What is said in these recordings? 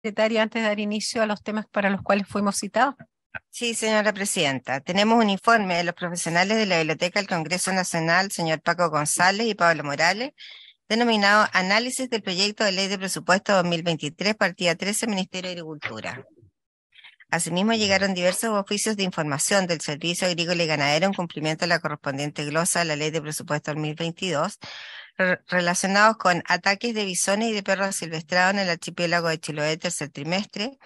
secretaria, antes de dar inicio a los temas para los cuales fuimos citados? Sí, señora presidenta. Tenemos un informe de los profesionales de la Biblioteca del Congreso Nacional, señor Paco González y Pablo Morales, denominado Análisis del Proyecto de Ley de Presupuesto 2023, partida 13, Ministerio de Agricultura. Asimismo, llegaron diversos oficios de información del Servicio Agrícola y Ganadero en cumplimiento de la correspondiente glosa de la Ley de Presupuesto 2022, relacionados con ataques de bisones y de perros silvestrados en el archipiélago de Chiloé, tercer trimestre,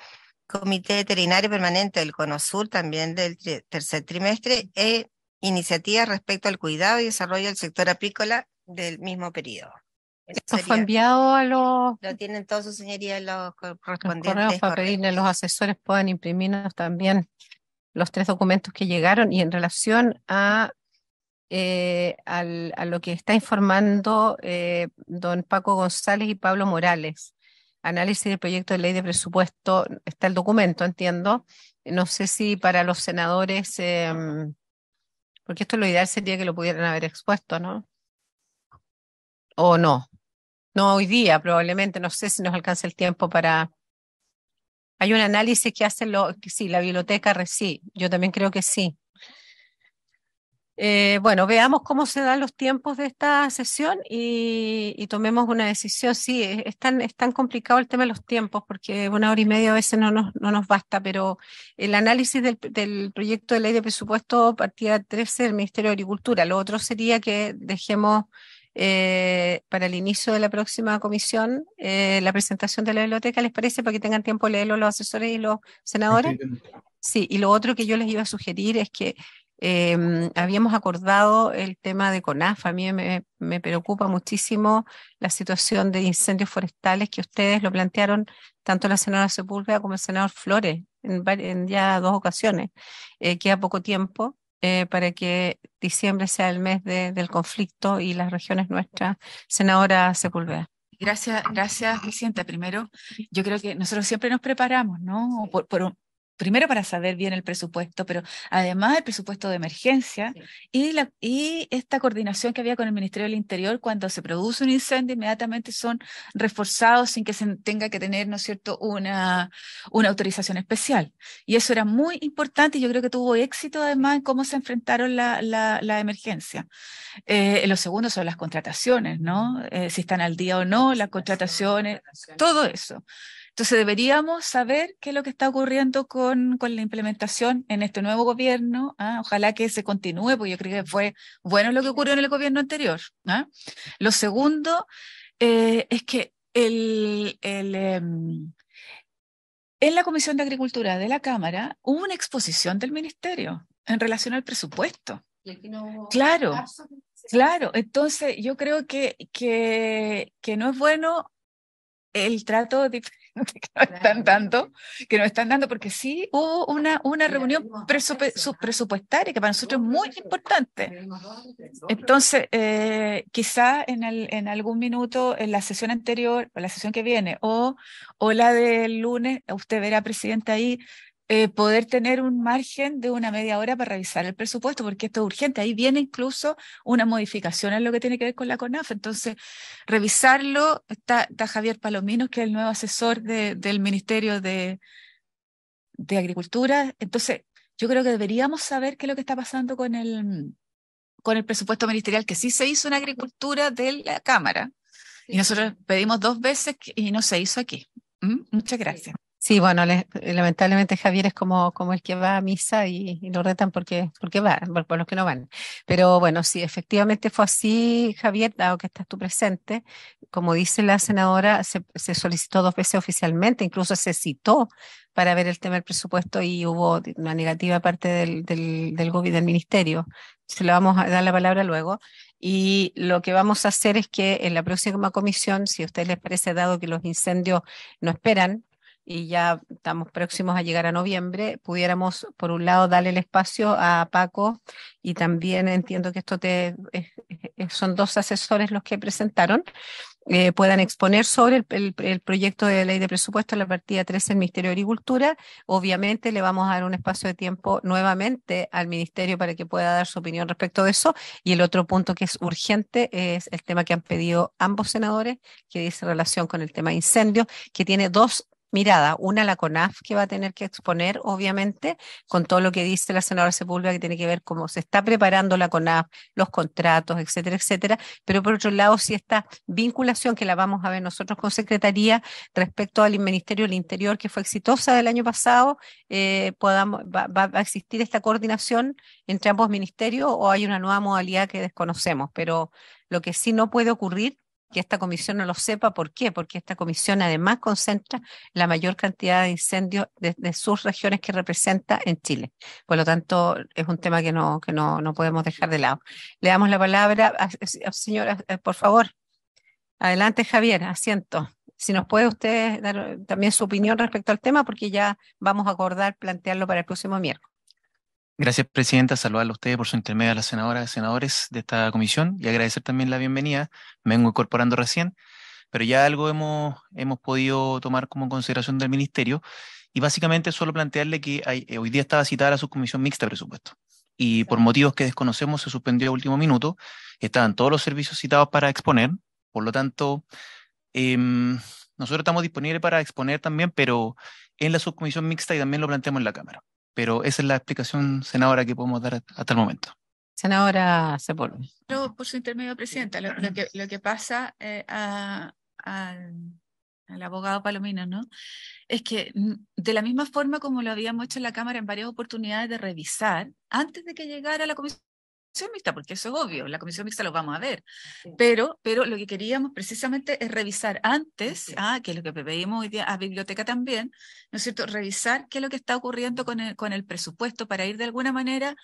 Comité Veterinario Permanente del CONOSUR también del tercer trimestre e iniciativas respecto al cuidado y desarrollo del sector apícola del mismo periodo. Esto fue enviado a los... Lo tienen todos sus señorías los correspondientes. Los correos para los asesores puedan imprimirnos también los tres documentos que llegaron y en relación a eh, al, a lo que está informando eh, don Paco González y Pablo Morales. Análisis del proyecto de ley de presupuesto, está el documento, entiendo. No sé si para los senadores, em, porque esto lo ideal sería que lo pudieran haber expuesto, ¿no? O no. No hoy día, probablemente, no sé si nos alcanza el tiempo para, hay un análisis que hacen lo, sí, la biblioteca, sí, yo también creo que sí. Eh, bueno, veamos cómo se dan los tiempos de esta sesión y, tomemos una decisión. Sí, es, tan, complicado el tema de los tiempos porque una hora y media a veces no nos, no nos basta, pero el análisis del, del, proyecto de ley de presupuesto partida 13 del Ministerio de Agricultura. Lo otro sería que dejemos eh, para el inicio de la próxima comisión eh, la presentación de la biblioteca, ¿les parece? Para que tengan tiempo de leerlo los asesores y los senadores. Sí, y lo otro que yo les iba a sugerir es que Em, habíamos acordado el tema de CONAF. A mí me, me, preocupa muchísimo la situación de incendios forestales que ustedes lo plantearon tanto la senadora Sepúlveda como el senador Flores en, ya dos ocasiones. Eh, queda poco tiempo. Eh, para que diciembre sea el mes de, del conflicto y las regiones nuestras. Senadora Sepúlveda. Gracias, gracias, Vicente, Primero, yo creo que nosotros siempre nos preparamos, ¿no? Por, por, primero para saber bien el presupuesto, pero además el presupuesto de emergencia y, la, y esta coordinación que había con el Ministerio del Interior cuando se produce un incendio, inmediatamente son reforzados sin que se tenga que tener, ¿no es cierto?, una, una autorización especial. Y eso era muy importante y yo creo que tuvo éxito además en cómo se enfrentaron la, la, emergencia. Eh, lo segundo son las contrataciones, ¿no? Eh, si están al día o no, las contrataciones, todo eso. Entonces deberíamos saber qué es lo que está ocurriendo con, la implementación en este nuevo gobierno. ¿ah? Ojalá que se continúe, porque yo creo que fue bueno lo que ocurrió en el gobierno anterior. ¿ah? Lo segundo eh, es que el, em, en la Comisión de Agricultura de la Cámara hubo una exposición del Ministerio en relación al presupuesto. claro, claro. Entonces yo creo que, que, que no es bueno el trato diferente que nos están dando, que nos están dando, porque sí hubo una, una reunión presupuestaria que para nosotros es muy importante. Entonces, eh, quizá en, el, en algún minuto, en la sesión anterior, o la sesión que viene, o, o la del lunes, usted verá, presidente, ahí eh, poder tener un margen de una media hora para revisar el presupuesto, porque esto es urgente. Ahí viene incluso una modificación en lo que tiene que ver con la CONAF. Entonces, revisarlo, está, Javier Palominos, que es el nuevo asesor del Ministerio de, Agricultura. Entonces, yo creo que deberíamos saber qué es lo que está pasando con el, con el presupuesto ministerial, que sí se hizo en agricultura de la Cámara. Y nosotros pedimos dos veces y no se hizo aquí. ¿Mm? Muchas gracias. Sí, bueno, lamentablemente Javier es como, como el que va a misa y, lo retan porque, porque va, por, los que no van. Pero bueno, sí, efectivamente fue así, Javier, dado que estás tú presente. Como dice la senadora, se, solicitó dos veces oficialmente, incluso se citó para ver el tema del presupuesto y hubo una negativa parte del, del, del del ministerio. Se lo vamos a dar la palabra luego. Y lo que vamos a hacer es que en la próxima comisión, si a ustedes les parece, dado que los incendios no esperan, y ya estamos próximos a llegar a noviembre, pudiéramos, por un lado, darle el espacio a Paco y también entiendo que esto te, son dos asesores los que presentaron, eh, puedan exponer sobre el, proyecto de ley de presupuesto en la partida 13 del Ministerio de Agricultura. Obviamente le vamos a dar un espacio de tiempo nuevamente al Ministerio para que pueda dar su opinión respecto de eso. Y el otro punto que es urgente es el tema que han pedido ambos senadores, que dice relación con el tema incendio que tiene dos mirada. Una, la CONAF, que va a tener que exponer, obviamente, con todo lo que dice la senadora Sepúlveda, que tiene que ver cómo se está preparando la CONAF, los contratos, etcétera, etcétera. Pero por otro lado, si esta vinculación que la vamos a ver nosotros con Secretaría respecto al Ministerio del Interior, que fue exitosa del año pasado, eh, podamos, va, a existir esta coordinación entre ambos ministerios o hay una nueva modalidad que desconocemos. Pero lo que sí no puede ocurrir que esta comisión no lo sepa. ¿Por qué? Porque esta comisión además concentra la mayor cantidad de incendios de, sus regiones que representa en Chile. Por lo tanto, es un tema que no, que no, no podemos dejar de lado. Le damos la palabra, señora, eh, por favor. Adelante, Javier, asiento. Si nos puede usted dar eh, también su opinión respecto al tema, porque ya vamos a acordar plantearlo para el próximo miércoles. Gracias, Presidenta. Saludar a ustedes por su intermedio a las senadoras y senadores de esta comisión y agradecer también la bienvenida. Me vengo incorporando recién, pero ya algo hemos, podido tomar como consideración del Ministerio y básicamente solo plantearle que eh, hoy día estaba citada la subcomisión mixta de presupuesto y por motivos que desconocemos se suspendió a último minuto. Estaban todos los servicios citados para exponer, por lo tanto, em, nosotros estamos disponibles para exponer también, pero en la subcomisión mixta y también lo planteamos en la Cámara. Pero esa es la explicación, senadora, que podemos dar hasta el momento. Senadora Sepúlveda. por su intermedio, presidenta. Lo, que, pasa eh, al abogado Palomino, ¿no? Es que mm, de la misma forma como lo habíamos hecho en la Cámara en varias oportunidades de revisar, antes de que llegara la Comisión mixta, porque eso es obvio, la comisión mixta lo vamos a ver. Pero, pero lo que queríamos precisamente es revisar antes, ah, que es lo que pedimos hoy día a biblioteca también, ¿no es cierto? Revisar qué es lo que está ocurriendo con el, con el presupuesto para ir de alguna manera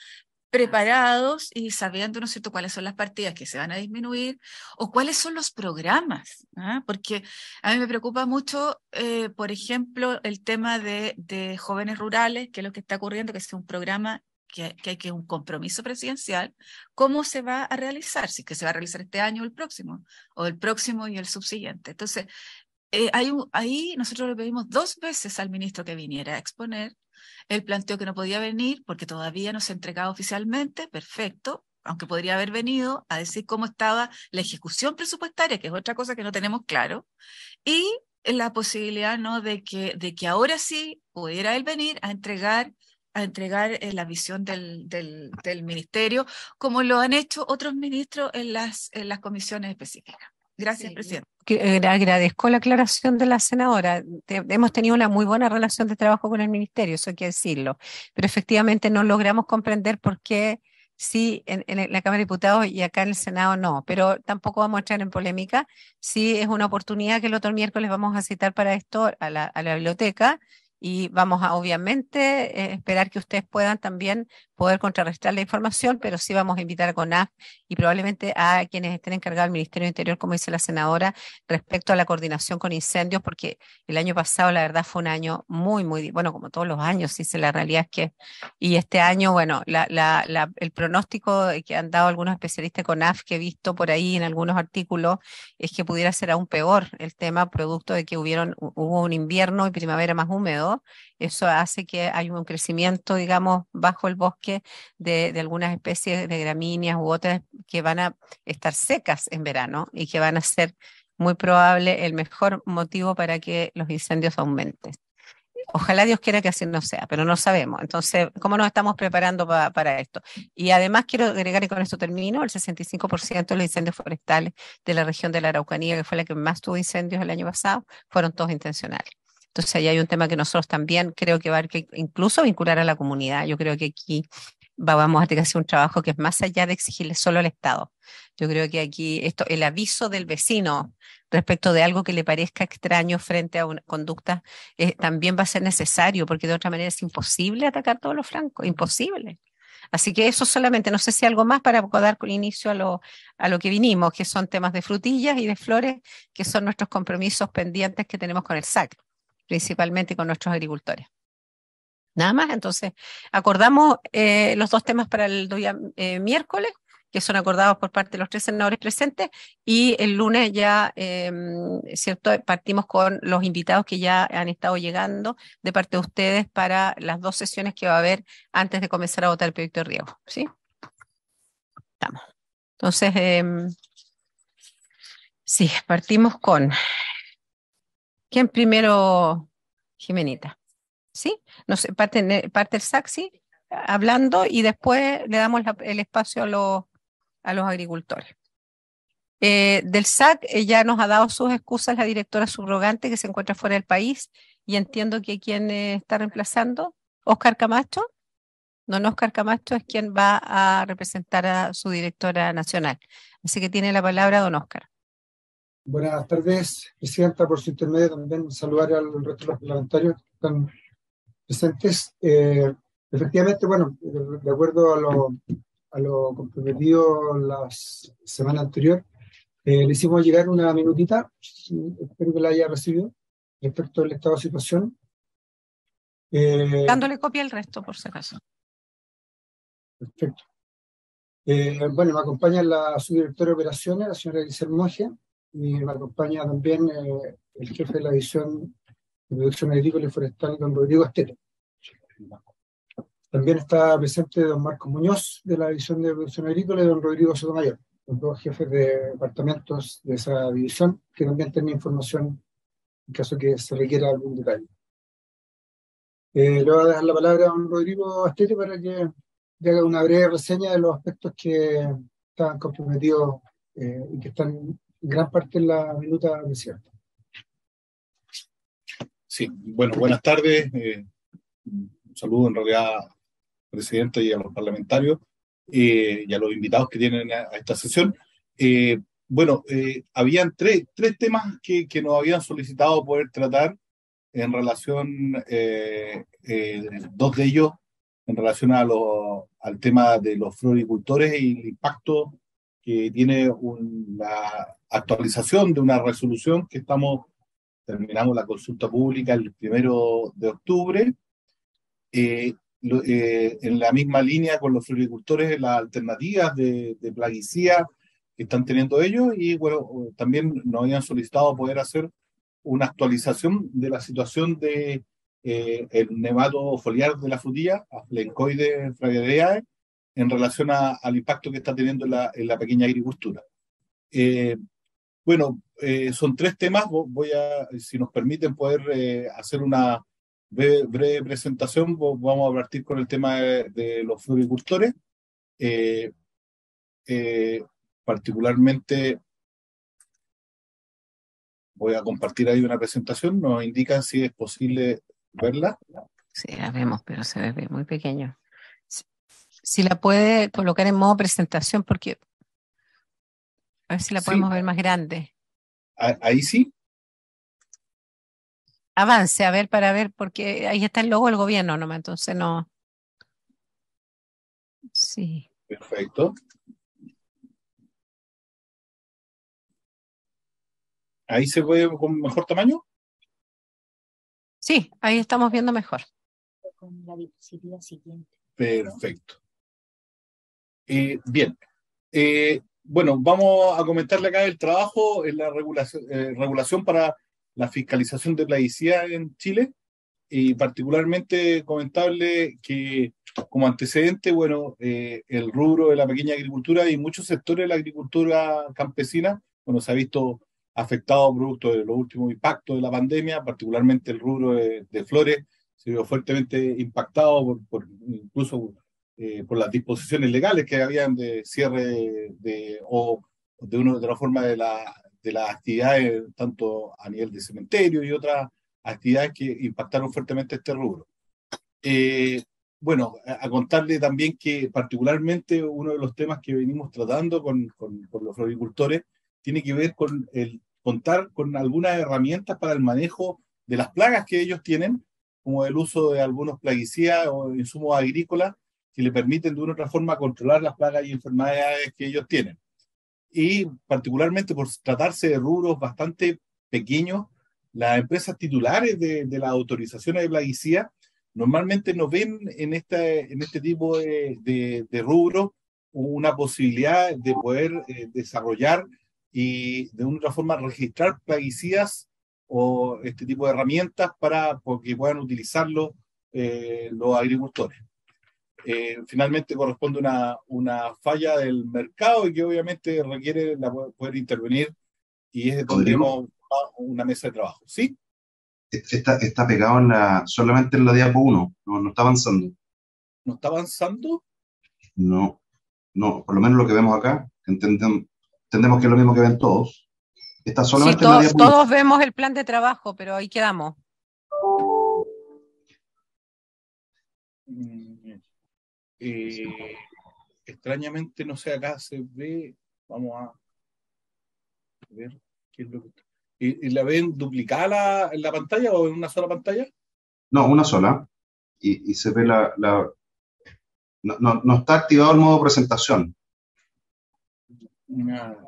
preparados y sabiendo, ¿no es cierto?, cuáles son las partidas que se van a disminuir o cuáles son los programas, ¿ah? porque a mí me preocupa mucho, eh, por ejemplo, el tema de, de, jóvenes rurales, que es lo que está ocurriendo, que es un programa que, hay que un compromiso presidencial, cómo se va a realizar, si que se va a realizar este año o el próximo, o el próximo y el subsiguiente. Entonces, eh, hay ahí nosotros le pedimos dos veces al ministro que viniera a exponer. el planteo que no podía venir porque todavía no se entregaba oficialmente, perfecto, aunque podría haber venido a decir cómo estaba la ejecución presupuestaria, que es otra cosa que no tenemos claro, y la posibilidad ¿no? de, que, de que ahora sí pudiera él venir a entregar a entregar eh, la visión del, ministerio, como lo han hecho otros ministros en las, las comisiones específicas. Gracias, presidente. Agradezco la aclaración de la senadora. hemos tenido una muy buena relación de trabajo con el ministerio, eso hay que decirlo. Pero efectivamente no logramos comprender por qué sí en, la Cámara de Diputados y acá en el Senado no, pero tampoco vamos a entrar en polémica. Sí es una oportunidad que el otro miércoles vamos a citar para esto a la, a la biblioteca y vamos a obviamente eh, esperar que ustedes puedan también poder contrarrestar la información, pero sí vamos a invitar a CONAF y probablemente a quienes estén encargados del Ministerio del Interior, como dice la senadora, respecto a la coordinación con incendios, porque el año pasado, la verdad, fue un año muy, muy, bueno, como todos los años, dice la realidad es que, y este año, bueno, la, la, la, el pronóstico que han dado algunos especialistas CONAF que he visto por ahí en algunos artículos es que pudiera ser aún peor el tema, producto de que hubieron, hubo un invierno y primavera más húmedo eso hace que haya un crecimiento, digamos, bajo el bosque de, algunas especies de gramíneas u otras que van a estar secas en verano y que van a ser muy probable el mejor motivo para que los incendios aumenten. Ojalá Dios quiera que así no sea, pero no sabemos. Entonces, ¿cómo nos estamos preparando para esto? Y además quiero agregar, y con esto termino, el 65% de los incendios forestales de la región de la Araucanía, que fue la que más tuvo incendios el año pasado, fueron todos intencionales. Entonces, ahí hay un tema que nosotros también creo que va a haber que incluso vincular a la comunidad. Yo creo que aquí vamos a tener que hacer un trabajo que es más allá de exigirle solo al Estado. Yo creo que aquí esto, el aviso del vecino respecto de algo que le parezca extraño frente a una conducta eh, también va a ser necesario, porque de otra manera es imposible atacar todos los flancos, imposible. Así que eso solamente, no sé si algo más para dar inicio a lo, a lo que vinimos, que son temas de frutillas y de flores, que son nuestros compromisos pendientes que tenemos con el SAC principalmente con nuestros agricultores. Nada más, entonces acordamos eh, los dos temas para el día eh, miércoles, que son acordados por parte de los tres senadores presentes, y el lunes ya, em, ¿cierto? Partimos con los invitados que ya han estado llegando de parte de ustedes para las dos sesiones que va a haber antes de comenzar a votar el proyecto de riego, ¿sí? Estamos. Entonces, em, sí, partimos con ¿Quién primero, Jimenita? ¿Sí? No parte, parte el sí, hablando y después le damos el espacio a los, agricultores. Eh, del SAC ya nos ha dado sus excusas la directora subrogante que se encuentra fuera del país y entiendo que quien eh, está reemplazando, Oscar Camacho. Don Oscar Camacho es quien va a representar a su directora nacional. Así que tiene la palabra don Oscar. Buenas tardes, Presidenta, por su intermedio también saludar al resto de los parlamentarios que están presentes. Eh, efectivamente, bueno, de acuerdo a lo, comprometido la semana anterior, eh, le hicimos llegar una minutita, espero que la haya recibido, respecto al estado de situación. Eh, Dándole copia al resto, por si acaso. Perfecto. bueno, me acompaña la subdirectora de operaciones, la señora Giselle Mogia, y me acompaña también eh, el jefe de la división de producción agrícola y forestal, don Rodrigo Astete. También está presente don Marcos Muñoz de la división de producción agrícola y don Rodrigo Sotomayor, los dos jefes de departamentos de esa división, que también tienen información en caso que se requiera algún detalle. Eh, le voy a dejar la palabra a don Rodrigo Astete para que haga una breve reseña de los aspectos que están comprometidos eh, y que están gran parte de la minuta cierto. Sí, bueno, buenas tardes. Eh, un saludo en realidad al presidente y a los parlamentarios eh, y a los invitados que tienen a, esta sesión. Eh, bueno, habían tres, tres temas que, nos habían solicitado poder tratar en relación, dos de ellos en relación a los al tema de los floricultores y el impacto que tiene la actualización de una resolución que estamos, terminamos la consulta pública el primero de octubre. Eh, eh, en la misma línea con los floricultores, las alternativas de, de plaguicida que están teniendo ellos y bueno, también nos habían solicitado poder hacer una actualización de la situación de eh, el nevado foliar de la frutilla, Lencoide fragedeae, en relación al impacto que está teniendo la, en la pequeña agricultura. Eh, bueno, eh, son tres temas. Voy a, si nos permiten, poder eh, hacer una breve, presentación. Vamos a partir con el tema de, los floricultores. Eh, particularmente, voy a compartir ahí una presentación. Nos indican si es posible verla. Sí, la vemos, pero se ve muy pequeño. si la puede colocar en modo presentación, porque a ver si la podemos ver más grande. Ahí sí. Avance, a ver, para ver, porque ahí está el logo del gobierno ¿no? entonces no. Sí. Perfecto. ¿Ahí se ve con mejor tamaño? Sí, ahí estamos viendo mejor. Con la siguiente. Perfecto. Eh, bien. Eh, bueno, vamos a comentarle acá el trabajo en la eh, regulación, para la fiscalización de plaguicidas en Chile y particularmente comentable que como antecedente, bueno, eh, el rubro de la pequeña agricultura y muchos sectores de la agricultura campesina, bueno, se ha visto afectado producto de los últimos impactos de la pandemia, particularmente el rubro de, flores se vio fuertemente impactado por, por incluso eh, por las disposiciones legales que habían de cierre de, o de una otra forma de, la, de las actividades, tanto a nivel de cementerio y otras actividades que impactaron fuertemente este rubro. Eh, bueno, a, contarle también que particularmente uno de los temas que venimos tratando con, con, con los floricultores tiene que ver con el contar con algunas herramientas para el manejo de las plagas que ellos tienen, como el uso de algunos plaguicidas o insumos agrícolas, que le permiten de una otra forma controlar las plagas y enfermedades que ellos tienen. Y particularmente por tratarse de rubros bastante pequeños, las empresas titulares de, las autorizaciones de plaguicidas normalmente no ven en, en este tipo de, rubros una posibilidad de poder eh, desarrollar y de una otra forma registrar plaguicidas o este tipo de herramientas para que puedan utilizarlo eh, los agricultores. Eh, finalmente corresponde una, una falla del mercado y que obviamente requiere poder intervenir y es de hemos una mesa de trabajo. ¿Sí? Está, está pegado en la, solamente en la diapo 1, no, está avanzando. ¿No está avanzando? No, no, por lo menos lo que vemos acá, entendemos, entendemos que es lo mismo que ven todos. Está solamente todos, vemos el plan de trabajo, pero ahí quedamos. Mm, eh, extrañamente, no sé, acá se ve, vamos a ver qué es lo está. ¿Y, la ven duplicada en la pantalla o en una sola pantalla? No, una sola. Y, se ve la... No, no, no, está activado el modo presentación.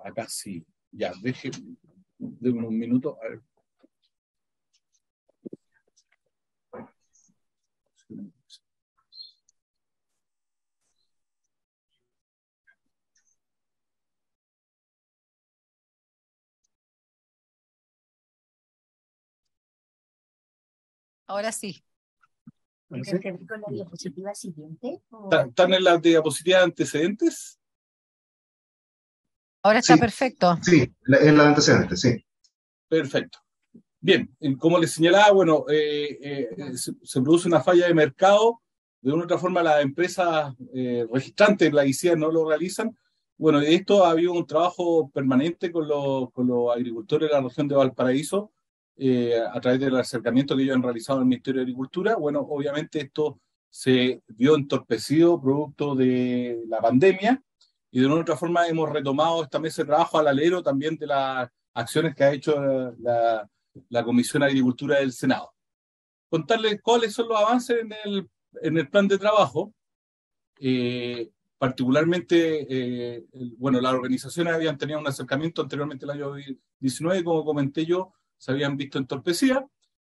acá sí. Ya, deje, un minuto. A ver. Ahora sí. ¿Están en la diapositiva siguiente? antecedentes? Ahora está perfecto. Sí, en la antecedentes, sí. Perfecto. Bien, como les señalaba, bueno, eh, eh, eh, se, produce una falla de mercado. De una u otra forma, las empresas registrantes, la ICIA, no lo realizan. Bueno, de esto ha habido un trabajo permanente con con los agricultores de la región de Valparaíso eh, a través del acercamiento que ellos han realizado al Ministerio de Agricultura. Bueno, obviamente esto se vio entorpecido producto de la pandemia y de una u otra forma hemos retomado esta mesa el trabajo al alero también de las acciones que ha hecho la, Comisión de Agricultura del Senado. Contarles cuáles son los avances en el, en el plan de trabajo. Eh, particularmente, eh, bueno, las organizaciones habían tenido un acercamiento anteriormente el año 19, como comenté yo, se habían visto entorpecidas.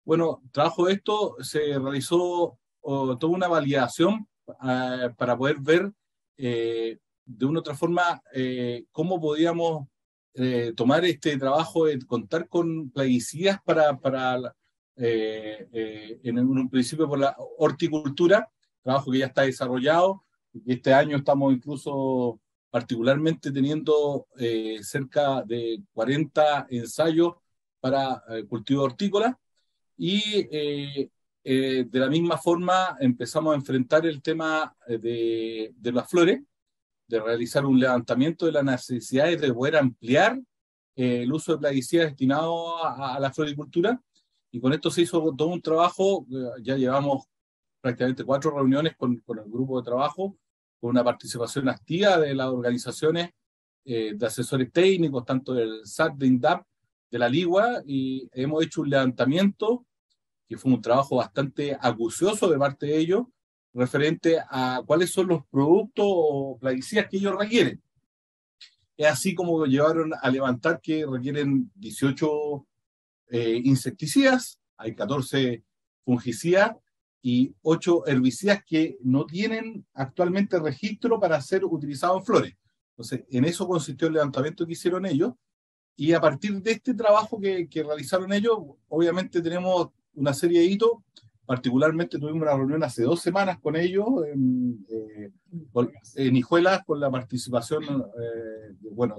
Bueno, trabajo de esto, se realizó oh, una validación ah, para poder ver eh, de una u otra forma eh, cómo podíamos eh, tomar este trabajo de contar con plaguicidas para, para en un principio por la horticultura, trabajo que ya está desarrollado, este año estamos incluso particularmente teniendo cerca de 40 ensayos para el eh, cultivo hortícola y eh, eh, de la misma forma empezamos a enfrentar el tema de, de, las flores, de realizar un levantamiento de las necesidades de poder ampliar el uso de plaguicidas destinado a, la floricultura y con esto se hizo todo un trabajo, ya llevamos prácticamente cuatro reuniones con, con, el grupo de trabajo, con una participación activa de las organizaciones de asesores técnicos, tanto del SAT, de INDAP, de la Ligua y hemos hecho un levantamiento, que fue un trabajo bastante acucioso de parte de ellos, referente a cuáles son los productos o plaguicidas que ellos requieren. Es así como llevaron a levantar que requieren 18 eh, insecticidas, hay 14 fungicidas y 8 herbicidas que no tienen actualmente registro para ser utilizados en flores. Entonces, en eso consistió el levantamiento que hicieron ellos y a partir de este trabajo que, realizaron ellos, obviamente tenemos una serie de hitos. Particularmente tuvimos una reunión hace dos semanas con ellos en, eh, con la participación eh, bueno,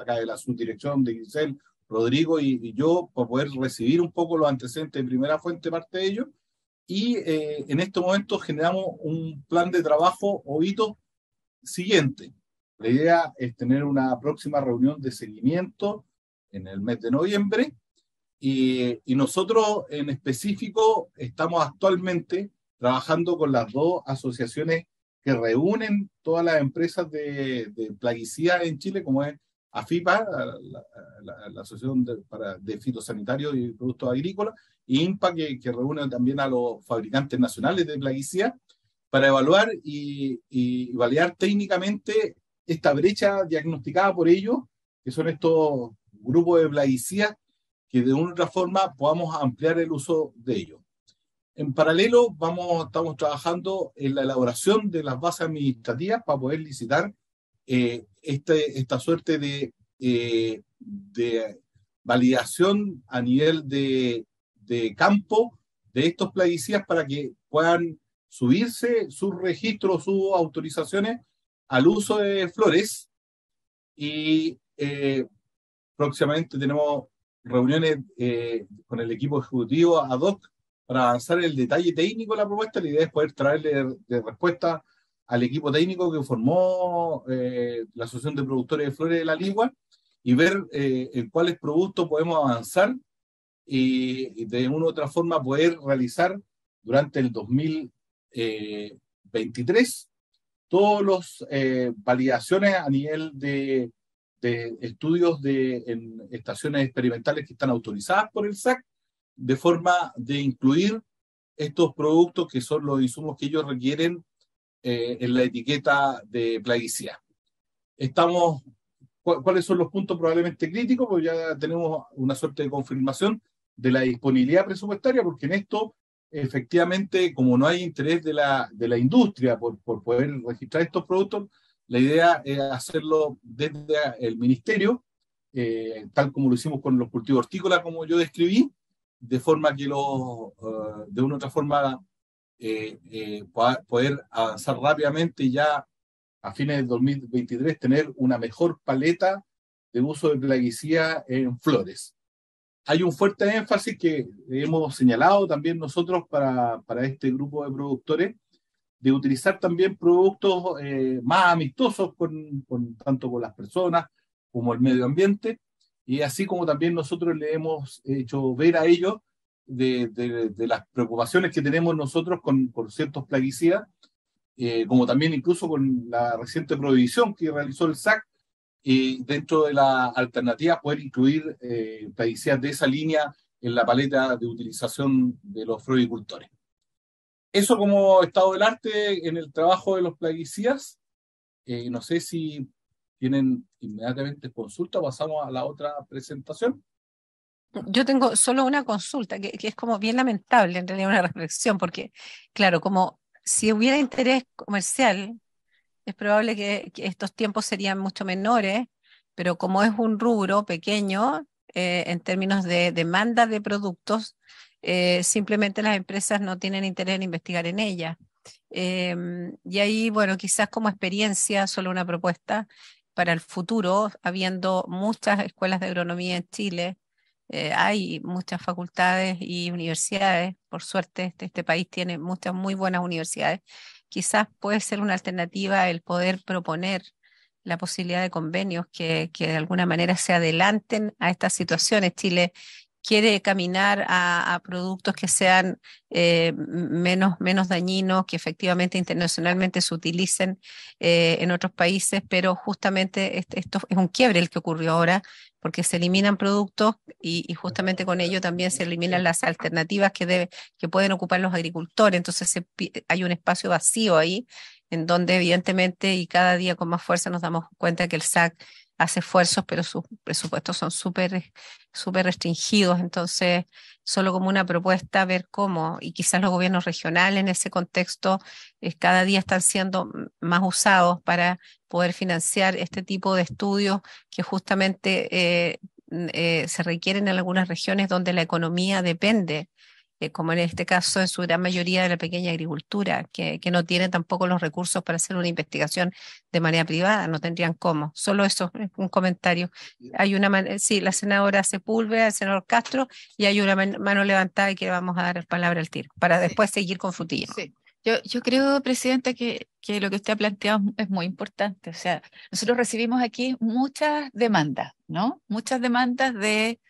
acá de la subdirección de Giselle, Rodrigo y, yo para poder recibir un poco los antecedentes de primera fuente parte de ellos. Y eh, en este momento generamos un plan de trabajo o hito siguiente. La idea es tener una próxima reunión de seguimiento en el mes de noviembre y, nosotros en específico estamos actualmente trabajando con las dos asociaciones que reúnen todas las empresas de, plaguicía plaguicidas en Chile, como es AFIPA, la, Asociación de, para, Fitosanitarios y Productos Agrícolas, y IMPA, que, reúne también a los fabricantes nacionales de plaguicidas, para evaluar y, y, validar técnicamente esta brecha diagnosticada por ellos, que son estos grupos de plaguicidas, que de una otra forma podamos ampliar el uso de ellos. En paralelo, vamos, estamos trabajando en la elaboración de las bases administrativas para poder licitar eh, este, esta suerte de, eh, de, validación a nivel de, de campo de estos plaguicidas para que puedan subirse sus registros, sus autorizaciones al uso de flores y eh, próximamente tenemos reuniones eh, con el equipo ejecutivo ad hoc para avanzar el detalle técnico de la propuesta. La idea es poder traerle de respuesta al equipo técnico que formó eh, la Asociación de Productores de Flores de la Ligua y ver en cuáles productos podemos avanzar y, y, de una u otra forma poder realizar durante el 2023 todas las eh, validaciones a nivel de, de estudios de, en estaciones experimentales que están autorizadas por el SAC, de forma de incluir estos productos que son los insumos que ellos requieren eh, en la etiqueta de plaguicida. Estamos, ¿Cuáles son los puntos probablemente críticos? Pues ya tenemos una suerte de confirmación de la disponibilidad presupuestaria, porque en esto efectivamente, como no hay interés de la, industria por, poder registrar estos productos, la idea es hacerlo desde el ministerio, eh, tal como lo hicimos con los cultivos hortícolas, como yo describí, de forma que eh, de una u otra forma, eh, eh poder avanzar rápidamente y ya a fines de 2023 tener una mejor paleta de uso de plaguicida en flores hay un fuerte énfasis que hemos señalado también nosotros para, para este grupo de productores de utilizar también productos eh, más amistosos con, con, tanto con las personas como el medio ambiente, y así como también nosotros le hemos hecho ver a ellos de, de, las preocupaciones que tenemos nosotros con, con ciertos plaguicidas, eh, como también incluso con la reciente prohibición que realizó el SAC y dentro de la alternativa poder incluir eh, de esa línea en la paleta de utilización de los floricultores. Eso como estado del arte en el trabajo de los plaguicidas. Eh, no sé si tienen inmediatamente consulta, pasamos a la otra presentación. Yo tengo solo una consulta, que, que es como bien lamentable en realidad una reflexión, porque claro, como si hubiera interés comercial es probable que, estos tiempos serían mucho menores, pero como es un rubro pequeño eh, en términos de demanda de productos, eh, simplemente las empresas no tienen interés en investigar en ella. Em, y ahí, bueno, quizás como experiencia, solo una propuesta para el futuro, habiendo muchas escuelas de agronomía en Chile, eh, hay muchas facultades y universidades, por suerte este, este país tiene muchas muy buenas universidades quizás puede ser una alternativa el poder proponer la posibilidad de convenios que, que, de alguna manera se adelanten a estas situaciones. Chile quiere caminar a, productos que sean eh, menos, menos dañinos, que efectivamente internacionalmente se utilicen eh, en otros países, pero justamente esto es un quiebre el que ocurrió ahora, porque se eliminan productos y, justamente con ello también se eliminan las alternativas que, debe, que pueden ocupar los agricultores. Entonces hay un espacio vacío ahí en donde evidentemente y cada día con más fuerza nos damos cuenta que el SAC hace esfuerzos, pero sus presupuestos son súper restringidos. Entonces, solo como una propuesta, ver cómo, y quizás los gobiernos regionales en ese contexto eh, cada día están siendo más usados para poder financiar este tipo de estudios que justamente eh, eh, se requieren en algunas regiones donde la economía depende eh, como en este caso en su gran mayoría de la pequeña agricultura, que, no tienen tampoco los recursos para hacer una investigación de manera privada, no tendrían cómo. Solo eso, eh, un comentario. Hay una sí, la senadora Sepúlveda, el senador Castro, y hay una mano levantada y que vamos a dar palabra al tiro, para después seguir con Frutilla. Yo, creo, Presidenta, que, lo que usted ha planteado es muy importante. O sea, nosotros recibimos aquí muchas demandas, ¿no? Muchas demandas de,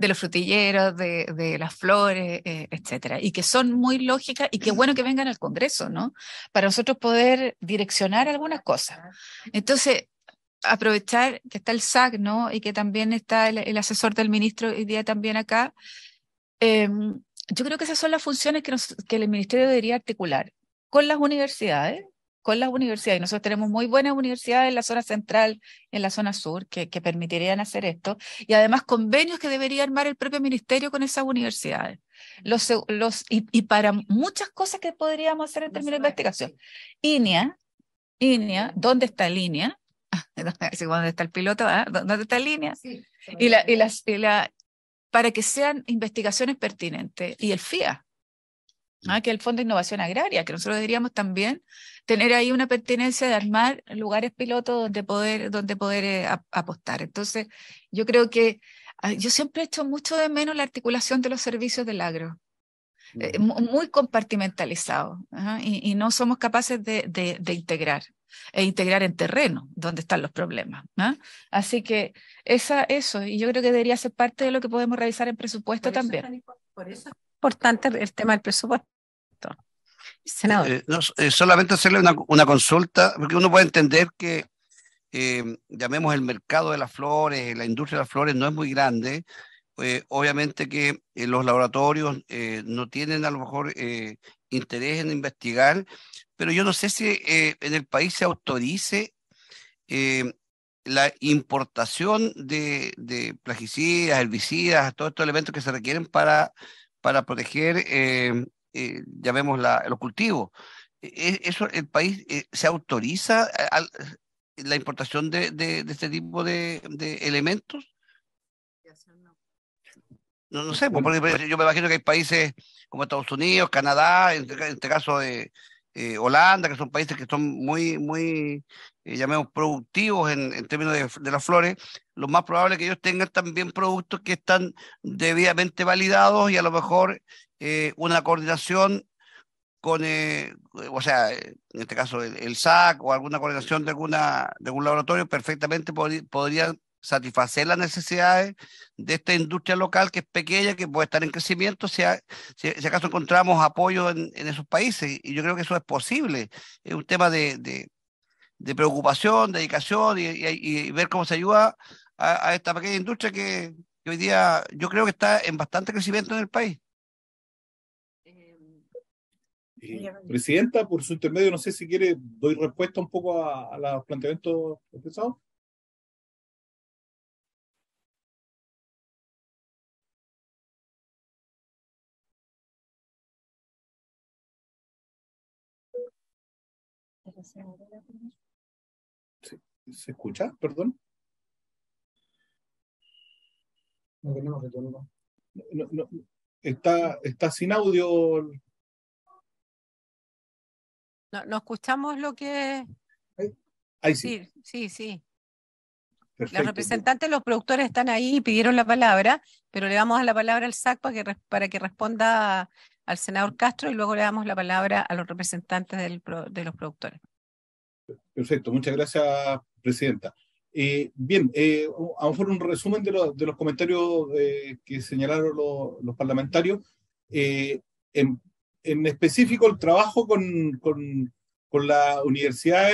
los frutilleros, de, las flores, eh, etcétera, y que son muy lógicas y que bueno que vengan al Congreso, ¿no? Para nosotros poder direccionar algunas cosas. Entonces, aprovechar que está el SAC, ¿no? Y que también está el, asesor del ministro hoy día también acá. Em, yo creo que esas son las funciones que, que el ministerio debería articular con las universidades, con las universidades. Nosotros tenemos muy buenas universidades en la zona central, en la zona sur, que, permitirían hacer esto. Y además convenios que debería armar el propio ministerio con esas universidades. Los, y, para muchas cosas que podríamos hacer en términos de investigación. INEA, INEA, ¿dónde está línea? Ah, ¿Dónde está el piloto? Ah? ¿Dónde está línea? y, la, y, eh, las, y la, para que sean investigaciones pertinentes. Y el FIA, Ah, que el Fondo de Innovación Agraria, que nosotros deberíamos también tener ahí una pertinencia de armar lugares pilotos donde poder, donde poder eh, apostar. Entonces, yo creo que yo siempre he hecho mucho de menos la articulación de los servicios del agro, eh, mm. muy compartimentalizado, Y, no somos capaces de, de, integrar e integrar en terreno donde están los problemas. ¿ah? Así que esa, eso, y yo creo que debería ser parte de lo que podemos realizar en presupuesto también. Por eso importante el tema del presupuesto. Senador. Eh, eh, solamente hacerle una, consulta, porque uno puede entender que, eh, llamemos el mercado de las flores, la industria de las flores no es muy grande. Eh, obviamente que los laboratorios no tienen a lo mejor interés en investigar, pero yo no sé si en el país se autorice la importación de, de plaguicidas, herbicidas, todos estos elementos que se requieren para para proteger, eh, eh llamemos los cultivos. E-, e-, eso, ¿El país eh, se autoriza la importación de, este tipo de, elementos? No, sé, pues, pues, yo me imagino que hay países como Estados Unidos, Canadá, en, este caso de eh, Holanda, que son países que son muy, muy, llamemos, productivos en, términos de, las flores, lo más probable es que ellos tengan también productos que están debidamente validados y a lo mejor eh, una coordinación con, eh, o sea, en este caso el, SAC o alguna coordinación de, alguna, de algún laboratorio perfectamente podría satisfacer las necesidades de esta industria local que es pequeña, que puede estar en crecimiento, si, acaso encontramos apoyo en, esos países. Y yo creo que eso es posible. Es un tema de, de, preocupación, dedicación y, ver cómo se ayuda a, esta pequeña industria que, hoy día yo creo que está en bastante crecimiento en el país. Eh, presidenta, por su intermedio, no sé si quiere, doy respuesta un poco a, los planteamientos expresados. ¿Se escucha? Perdón. No tenemos retorno. está, está sin audio. No, escuchamos lo que. Ahí sí. Sí, sí. Los representantes de los productores están ahí y pidieron la palabra, pero le damos la palabra al SAC para que, para que responda al senador Castro y luego le damos la palabra a los representantes de los productores. Perfecto, muchas gracias, Presidenta. Eh, bien, eh, a un resumen de, los comentarios eh, que señalaron los parlamentarios. Eh, en, específico, el trabajo con, con, con la universidad,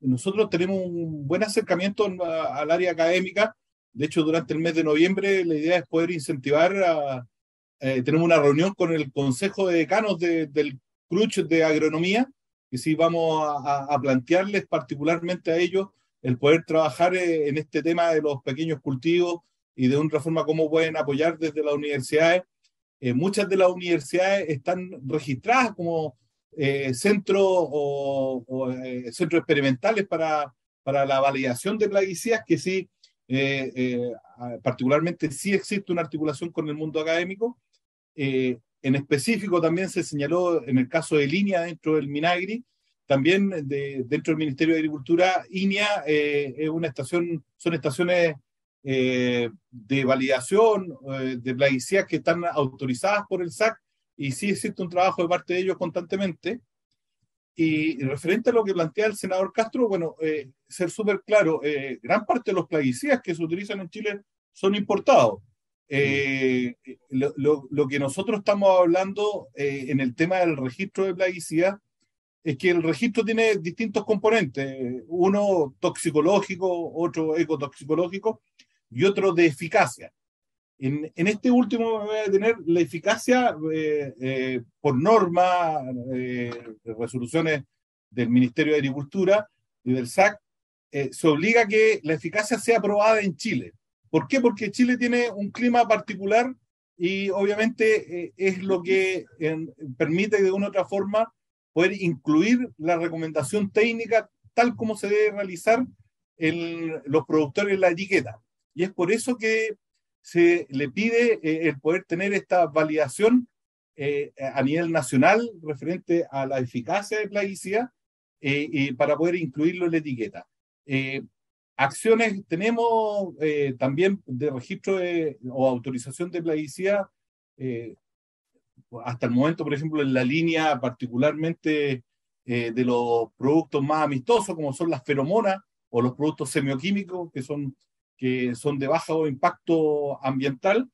nosotros tenemos un buen acercamiento al área académica. De hecho, durante el mes de noviembre, la idea es poder incentivar tenemos una reunión con el Consejo de Decanos del CRUCH de Agronomía, que sí vamos a plantearles particularmente a ellos el poder trabajar eh, en este tema de los pequeños cultivos y de una forma cómo pueden apoyar desde las universidades. Eh, muchas de las universidades están registradas como eh, centros o, experimentales para, para, la validación de plaguicidas, que sí, particularmente sí existe una articulación con el mundo académico. en específico también se señaló en el caso de línea dentro del Minagri, también de, dentro del Ministerio de Agricultura, INEA eh, es una estación, son estaciones eh, de validación eh, de plaguicidas que están autorizadas por el SAC y sí existe un trabajo de parte de ellos constantemente. Y referente a lo que plantea el senador Castro, bueno, ser súper claro, gran parte de los plaguicidas que se utilizan en Chile son importados. lo, lo, lo, que nosotros estamos hablando en el tema del registro de plaguicidas es que el registro tiene distintos componentes, uno toxicológico, otro ecotoxicológico y otro de eficacia. En, este último voy a tener la eficacia eh, eh, por norma, eh, resoluciones del Ministerio de Agricultura y del SAC, se obliga a que la eficacia sea aprobada en Chile. ¿Por qué? Porque Chile tiene un clima particular y obviamente es lo que permite de una u otra forma poder incluir la recomendación técnica tal como se debe realizar en los productores en la etiqueta. Y es por eso que se le pide eh, el poder tener esta validación eh, a nivel nacional referente a la eficacia de plaguicida eh, para poder incluirlo en la etiqueta. acciones tenemos también de registro o autorización de plaguicida hasta el momento, por ejemplo, en la línea particularmente eh, de los productos más amistosos, como son las feromonas o los productos semioquímicos, que son, que son de bajo impacto ambiental,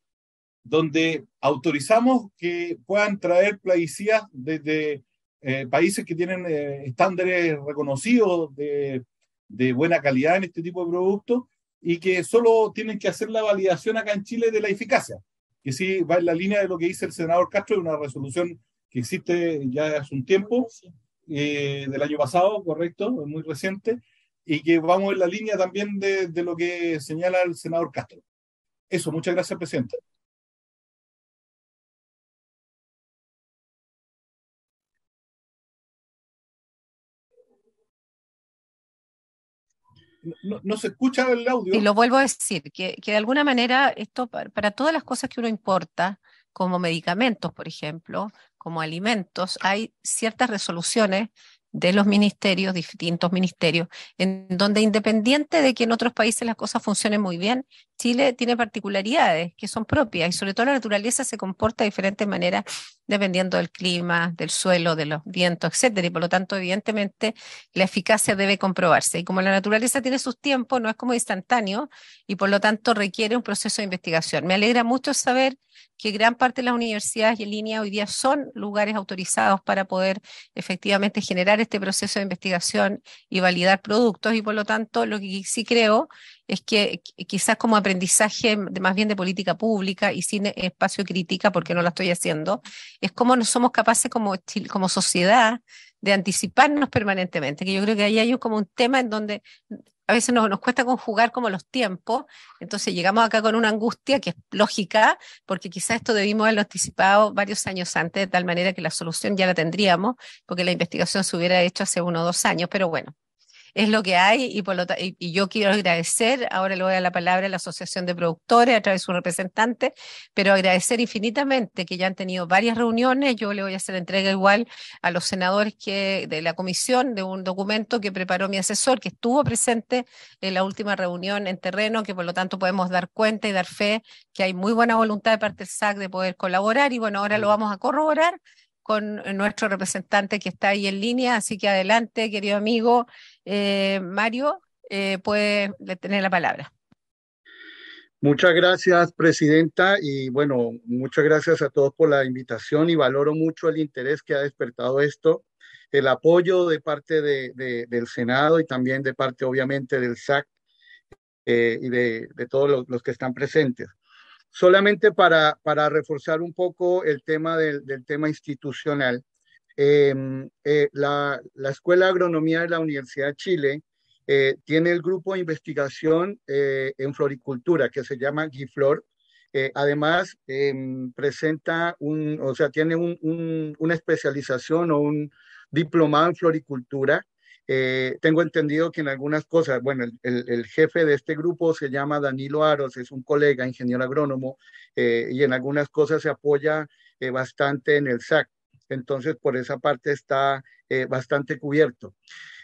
donde autorizamos que puedan traer plaguicidas desde eh, países que tienen eh, estándares reconocidos de, de buena calidad en este tipo de productos y que solo tienen que hacer la validación acá en Chile de la eficacia que sí va en la línea de lo que dice el senador Castro, de una resolución que existe ya hace un tiempo, eh, del año pasado, correcto, muy reciente, y que vamos en la línea también de, de lo que señala el senador Castro. Eso, muchas gracias, presidente. no, se escucha el audio. Y lo vuelvo a decir, que, de alguna manera esto para, para, todas las cosas que uno importa, como medicamentos, por ejemplo, como alimentos, hay ciertas resoluciones de los ministerios, distintos ministerios, en donde independiente de que en otros países las cosas funcionen muy bien, Chile tiene particularidades que son propias y sobre todo la naturaleza se comporta de diferentes maneras dependiendo del clima, del suelo, de los vientos, etcétera, y por lo tanto evidentemente la eficacia debe comprobarse y como la naturaleza tiene sus tiempos no es como instantáneo y por lo tanto requiere un proceso de investigación. Me alegra mucho saber que gran parte de las universidades y en línea hoy día son lugares autorizados para poder efectivamente generar este proceso de investigación y validar productos y por lo tanto lo que sí creo es que quizás como aprendizaje de, más bien de política pública y sin espacio crítica, porque no la estoy haciendo, es como no somos capaces como, sociedad de anticiparnos permanentemente, que yo creo que ahí hay como un tema en donde a veces nos, nos, cuesta conjugar como los tiempos, entonces llegamos acá con una angustia que es lógica, porque quizás esto debimos haberlo anticipado varios años antes, de tal manera que la solución ya la tendríamos, porque la investigación se hubiera hecho hace uno o dos años, pero bueno, es lo que hay y, por lo y, yo quiero agradecer, ahora le voy a la palabra a la Asociación de Productores a través de su representante, pero agradecer infinitamente que ya han tenido varias reuniones, yo le voy a hacer entrega igual a los senadores que de la comisión de un documento que preparó mi asesor, que estuvo presente en la última reunión en terreno, que por lo tanto podemos dar cuenta y dar fe que hay muy buena voluntad de parte del SAC de poder colaborar y bueno, ahora lo vamos a corroborar con nuestro representante que está ahí en línea. Así que adelante, querido amigo, eh, Mario eh, puede tener la palabra. Muchas gracias, Presidenta, y bueno, muchas gracias a todos por la invitación y valoro mucho el interés que ha despertado esto, el apoyo de parte del Senado y también de parte, obviamente, del SAC eh, y de, todos los, que están presentes. Solamente para, para reforzar un poco el tema del, del tema institucional, Em, eh, la, Escuela de Agronomía de la Universidad de Chile eh, tiene el grupo de investigación eh, en floricultura que se llama GIFLOR. además, em, presenta un, o sea, tiene una especialización o un diplomado en floricultura. tengo entendido que en algunas cosas, bueno, el, el, jefe de este grupo se llama Danilo Aros, es un colega, ingeniero agrónomo, y en algunas cosas se apoya bastante en el SAC. Entonces, por esa parte está eh, bastante cubierto.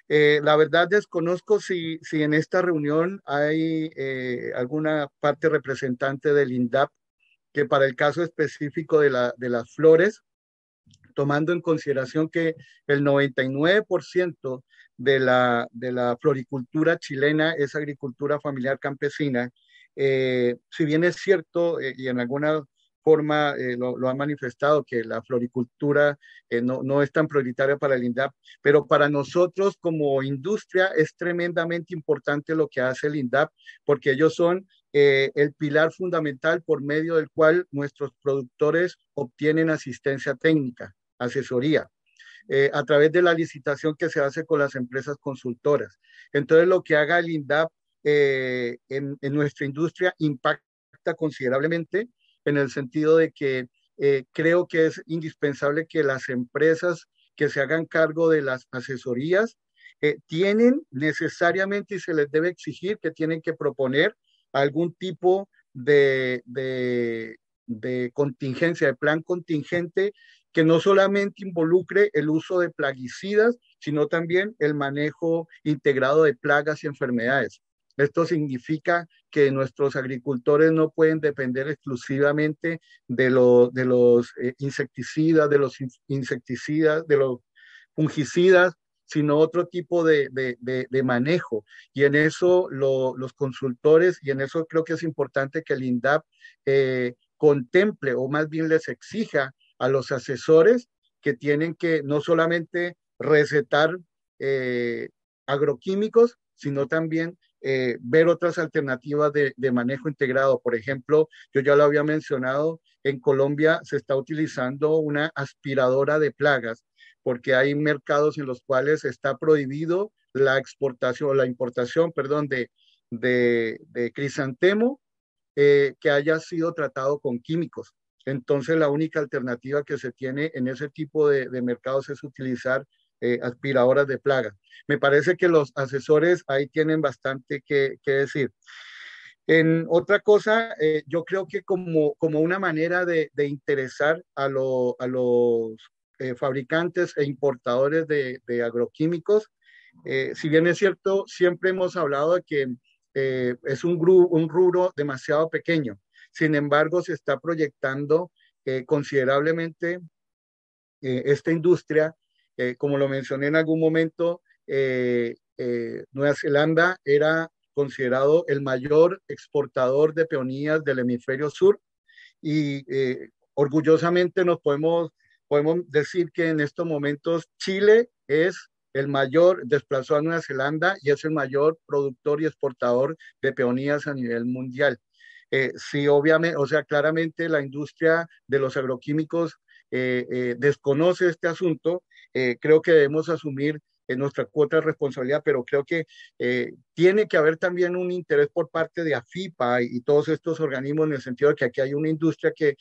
Eh, la verdad desconozco si, si en esta reunión hay eh, alguna parte representante del INDAP que para el caso específico de, la, de las flores, tomando en consideración que el 99% de la, de la floricultura chilena es agricultura familiar campesina, si bien es cierto, y en algunas forma eh, lo, ha manifestado, que la floricultura eh, no, no, es tan prioritaria para el INDAP, pero para nosotros como industria es tremendamente importante lo que hace el INDAP, porque ellos son eh, el pilar fundamental por medio del cual nuestros productores obtienen asistencia técnica, asesoría. a través de la licitación que se hace con las empresas consultoras. Entonces, lo que haga el INDAP en, en nuestra industria impacta considerablemente en el sentido de que eh, creo que es indispensable que las empresas que se hagan cargo de las asesorías eh, tienen necesariamente y se les debe exigir que tienen que proponer algún tipo de contingencia, de plan contingente que no solamente involucre el uso de plaguicidas, sino también el manejo integrado de plagas y enfermedades. Esto significa que nuestros agricultores no pueden depender exclusivamente de, los eh, insecticidas, de los insecticidas, de los fungicidas, sino otro tipo de, manejo. Y en eso los consultores, y en eso creo que es importante que el INDAP eh, contemple o más bien les exija a los asesores que tienen que no solamente recetar eh, agroquímicos, sino también eh, ver otras alternativas de, manejo integrado. Por ejemplo, yo ya lo había mencionado, en Colombia se está utilizando una aspiradora de plagas porque hay mercados en los cuales está prohibido la exportación, o la importación, perdón, de, crisantemo eh, que haya sido tratado con químicos. Entonces, la única alternativa que se tiene en ese tipo de mercados es utilizar eh, aspiradoras de plaga. Me parece que los asesores ahí tienen bastante que, decir. En otra cosa, eh, yo creo que como, como una manera de, interesar a, los eh, fabricantes e importadores de, agroquímicos, si bien es cierto, siempre hemos hablado de que es un, un rubro demasiado pequeño, sin embargo, se está proyectando considerablemente esta industria eh, como lo mencioné en algún momento, eh, eh, Nueva Zelanda era considerado el mayor exportador de peonías del hemisferio sur y orgullosamente nos podemos, podemos decir que en estos momentos Chile es el mayor, desplazó a Nueva Zelanda y es el mayor productor y exportador de peonías a nivel mundial. Eh, sí, obviamente, o sea, claramente la industria de los agroquímicos desconoce este asunto eh, creo que debemos asumir en nuestra cuota de responsabilidad, pero creo que eh, tiene que haber también un interés por parte de AFIPA y, todos estos organismos en el sentido de que aquí hay una industria que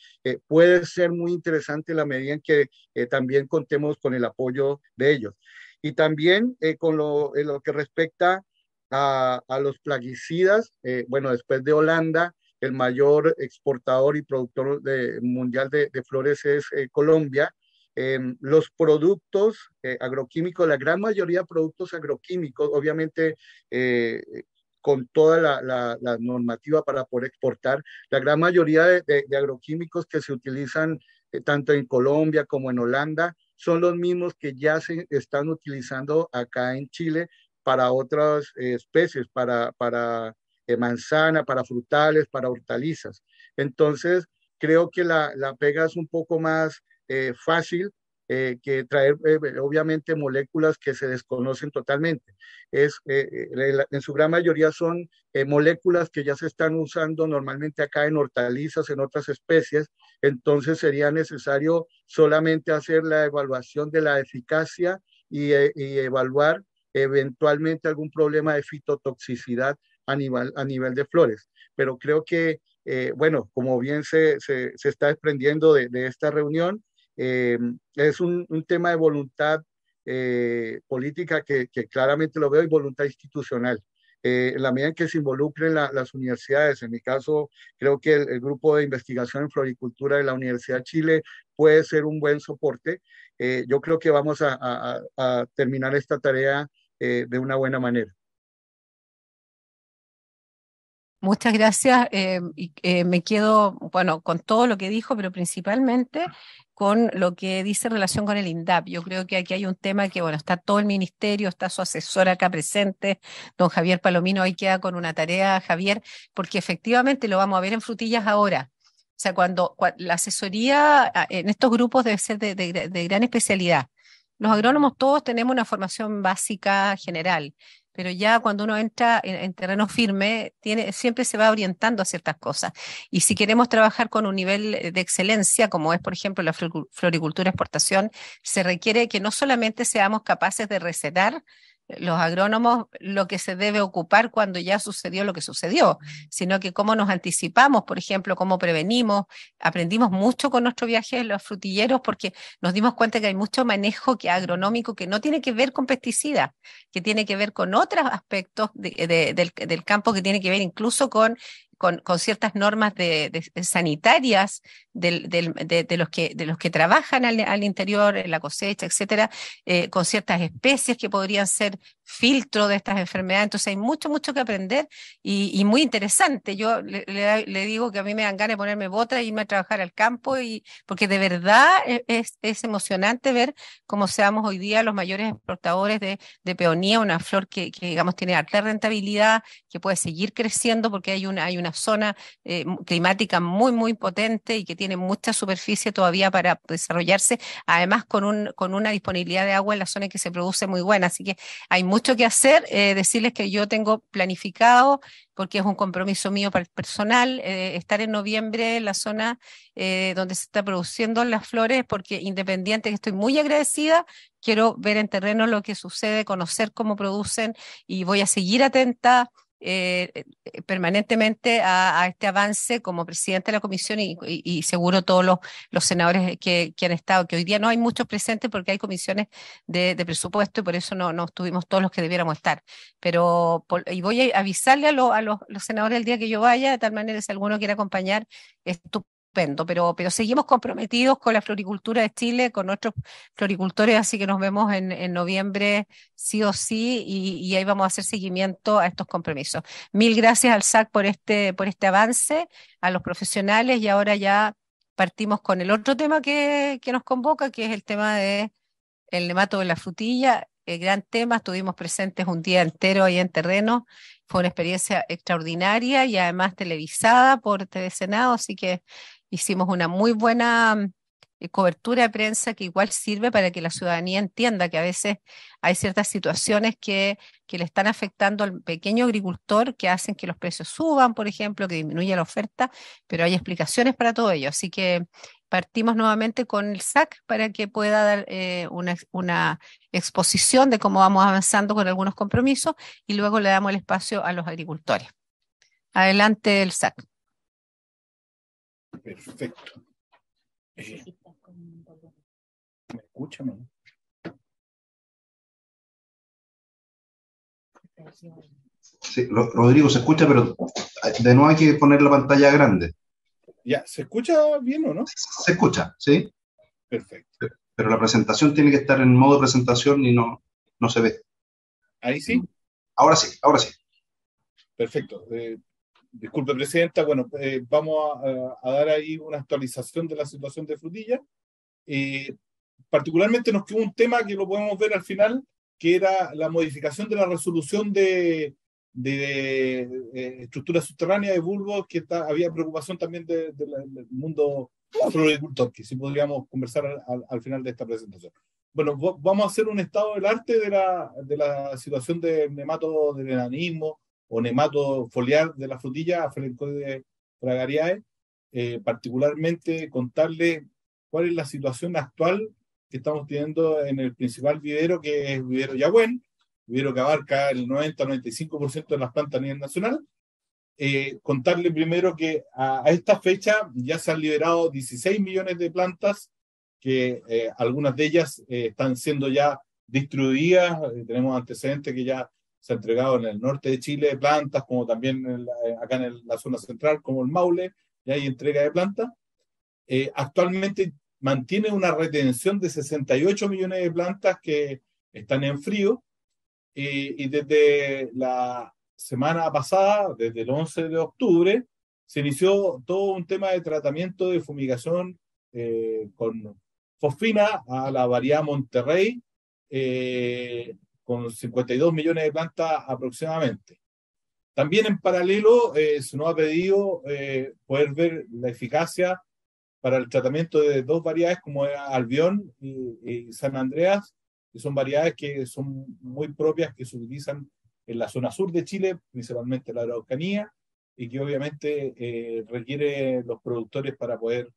puede ser muy interesante en la medida en que eh, también contemos con el apoyo de ellos. Y también con lo, que respecta a, los plaguicidas, bueno, después de Holanda, el mayor exportador y productor mundial de, flores es Colombia. Em, los productos eh, agroquímicos, la gran mayoría de productos agroquímicos, obviamente eh, con toda la, normativa para poder exportar, la gran mayoría de, agroquímicos que se utilizan eh, tanto en Colombia como en Holanda son los mismos que ya se están utilizando acá en Chile para otras especies, para, para manzana, para frutales, para hortalizas. Entonces, creo que la, la pega es un poco más eh, fácil eh, que traer, eh, obviamente, moléculas que se desconocen totalmente. Es, en su gran mayoría son moléculas que ya se están usando normalmente acá en hortalizas, en otras especies, entonces sería necesario solamente hacer la evaluación de la eficacia y, evaluar eventualmente algún problema de fitotoxicidad a nivel, a nivel de flores. Pero creo que bueno, como bien se, se, está desprendiendo de, esta reunión, eh, es un, tema de voluntad eh, política que, claramente lo veo y voluntad institucional. Eh, la medida en que se involucren las universidades, en mi caso, creo que el, grupo de investigación en floricultura de la Universidad de Chile puede ser un buen soporte. yo creo que vamos a terminar esta tarea de una buena manera. Muchas gracias. Eh, eh, me quedo, bueno, con todo lo que dijo, pero principalmente con lo que dice en relación con el INDAP. Yo creo que aquí hay un tema que, bueno, está todo el ministerio, está su asesor acá presente, don Javier Palomino, ahí queda con una tarea, Javier, porque efectivamente lo vamos a ver en frutillas ahora. O sea, cuando, la asesoría ah, en estos grupos debe ser de gran especialidad. Los agrónomos todos tenemos una formación básica general, pero ya cuando uno entra en, terreno firme, siempre se va orientando a ciertas cosas. Y si queremos trabajar con un nivel de excelencia, como es, por ejemplo, la floricultura exportación, se requiere que no solamente seamos capaces de recetar los agrónomos lo que se debe ocupar cuando ya sucedió lo que sucedió, sino que cómo nos anticipamos, por ejemplo, cómo prevenimos. Aprendimos mucho con nuestro viaje a los frutilleros porque nos dimos cuenta que hay mucho manejo que agronómico que no tiene que ver con pesticidas, que tiene que ver con otros aspectos del campo, que tiene que ver incluso con con, ciertas normas eh, sanitarias de, los que, de los que trabajan al, interior, en la cosecha, etcétera, eh, con ciertas especies que podrían ser filtro de estas enfermedades. Entonces hay mucho, mucho que aprender y, muy interesante. Yo le, digo que a mí me dan ganas de ponerme botas e irme a trabajar al campo y porque de verdad e, es, es emocionante ver cómo seamos hoy día los mayores exportadores de, peonía, una flor que, digamos tiene alta rentabilidad, que puede seguir creciendo porque hay una, hay una zona eh, climática muy, muy potente y que tiene mucha superficie todavía para desarrollarse, además con, un, con una disponibilidad de agua en la zona en que se produce muy buena. Así que hay mucho que hacer, eh, decirles que yo tengo planificado, porque es un compromiso mío para el personal, eh, estar en noviembre en la zona eh, donde se está produciendo las flores, porque independiente que estoy muy agradecida, quiero ver en terreno lo que sucede, conocer cómo producen y voy a seguir atenta eh, eh, eh, permanentemente a, este avance como presidente de la comisión y, seguro todos los, senadores que, han estado, que hoy día no hay muchos presentes porque hay comisiones de, presupuesto y por eso no, estuvimos todos los que debiéramos estar. Pero y voy a avisarle a, los, senadores el día que yo vaya, de tal manera si alguno quiere acompañar, es pero, pero seguimos comprometidos con la floricultura de Chile, con nuestros floricultores, así que nos vemos en, noviembre sí o sí y, ahí vamos a hacer seguimiento a estos compromisos. Mil gracias al SAC por este, por este avance, a los profesionales y ahora ya partimos con el otro tema que, nos convoca, que es el tema de el nemato de la frutilla, eh, gran tema, estuvimos presentes un día entero ahí en terreno, fue una experiencia extraordinaria y además televisada por TV así que hicimos una muy buena eh, cobertura de prensa que igual sirve para que la ciudadanía entienda que a veces hay ciertas situaciones que, le están afectando al pequeño agricultor que hacen que los precios suban, por ejemplo, que disminuya la oferta, pero hay explicaciones para todo ello. Así que partimos nuevamente con el SAC para que pueda dar eh, una exposición de cómo vamos avanzando con algunos compromisos y luego le damos el espacio a los agricultores. Adelante el SAC. Perfecto. ¿Me escucha, Sí, Rodrigo, se escucha, pero de nuevo hay que poner la pantalla grande. Ya, ¿se escucha bien o no? Se escucha, sí. Perfecto. Pero la presentación tiene que estar en modo presentación y no, no se ve. Ahí sí. Ahora sí, ahora sí. Perfecto. Eh, Disculpe, Presidenta. Bueno, eh, vamos a, dar ahí una actualización de la situación de Frutilla. Eh, particularmente nos quedó un tema que lo podemos ver al final, que era la modificación de la resolución de, eh, estructuras subterráneas de bulbos, que había preocupación también del mundo floricultor, que sí podríamos conversar al, final de esta presentación. Bueno, vamos a hacer un estado del arte de la, situación del nemato del enanismo, o nemato foliar de la frutilla, de fragariae, eh, particularmente contarle cuál es la situación actual que estamos teniendo en el principal vivero, que es vivero Yagüen, vivero que abarca el 90-95% de las plantas a nivel nacional. Eh, contarle primero que a, esta fecha ya se han liberado 16 millones de plantas, que eh, algunas de ellas están siendo ya distribuidas, tenemos antecedentes que ya se ha entregado en el norte de Chile plantas, como también eh, acá en la zona central, como el Maule, y hay entrega de plantas. Eh, actualmente mantiene una retención de 68 millones de plantas que están en frío eh, y, desde la semana pasada, desde el 11 de octubre, se inició todo un tema de tratamiento de fumigación con fosfina a la variedad Monterrey, con 52 millones de plantas aproximadamente. También en paralelo eh, se nos ha pedido eh, poder ver la eficacia para el tratamiento de dos variedades como Albión y, San Andreas, que son variedades que son muy propias, que se utilizan en la zona sur de Chile, principalmente la Araucanía, y que obviamente eh, requiere los productores para poder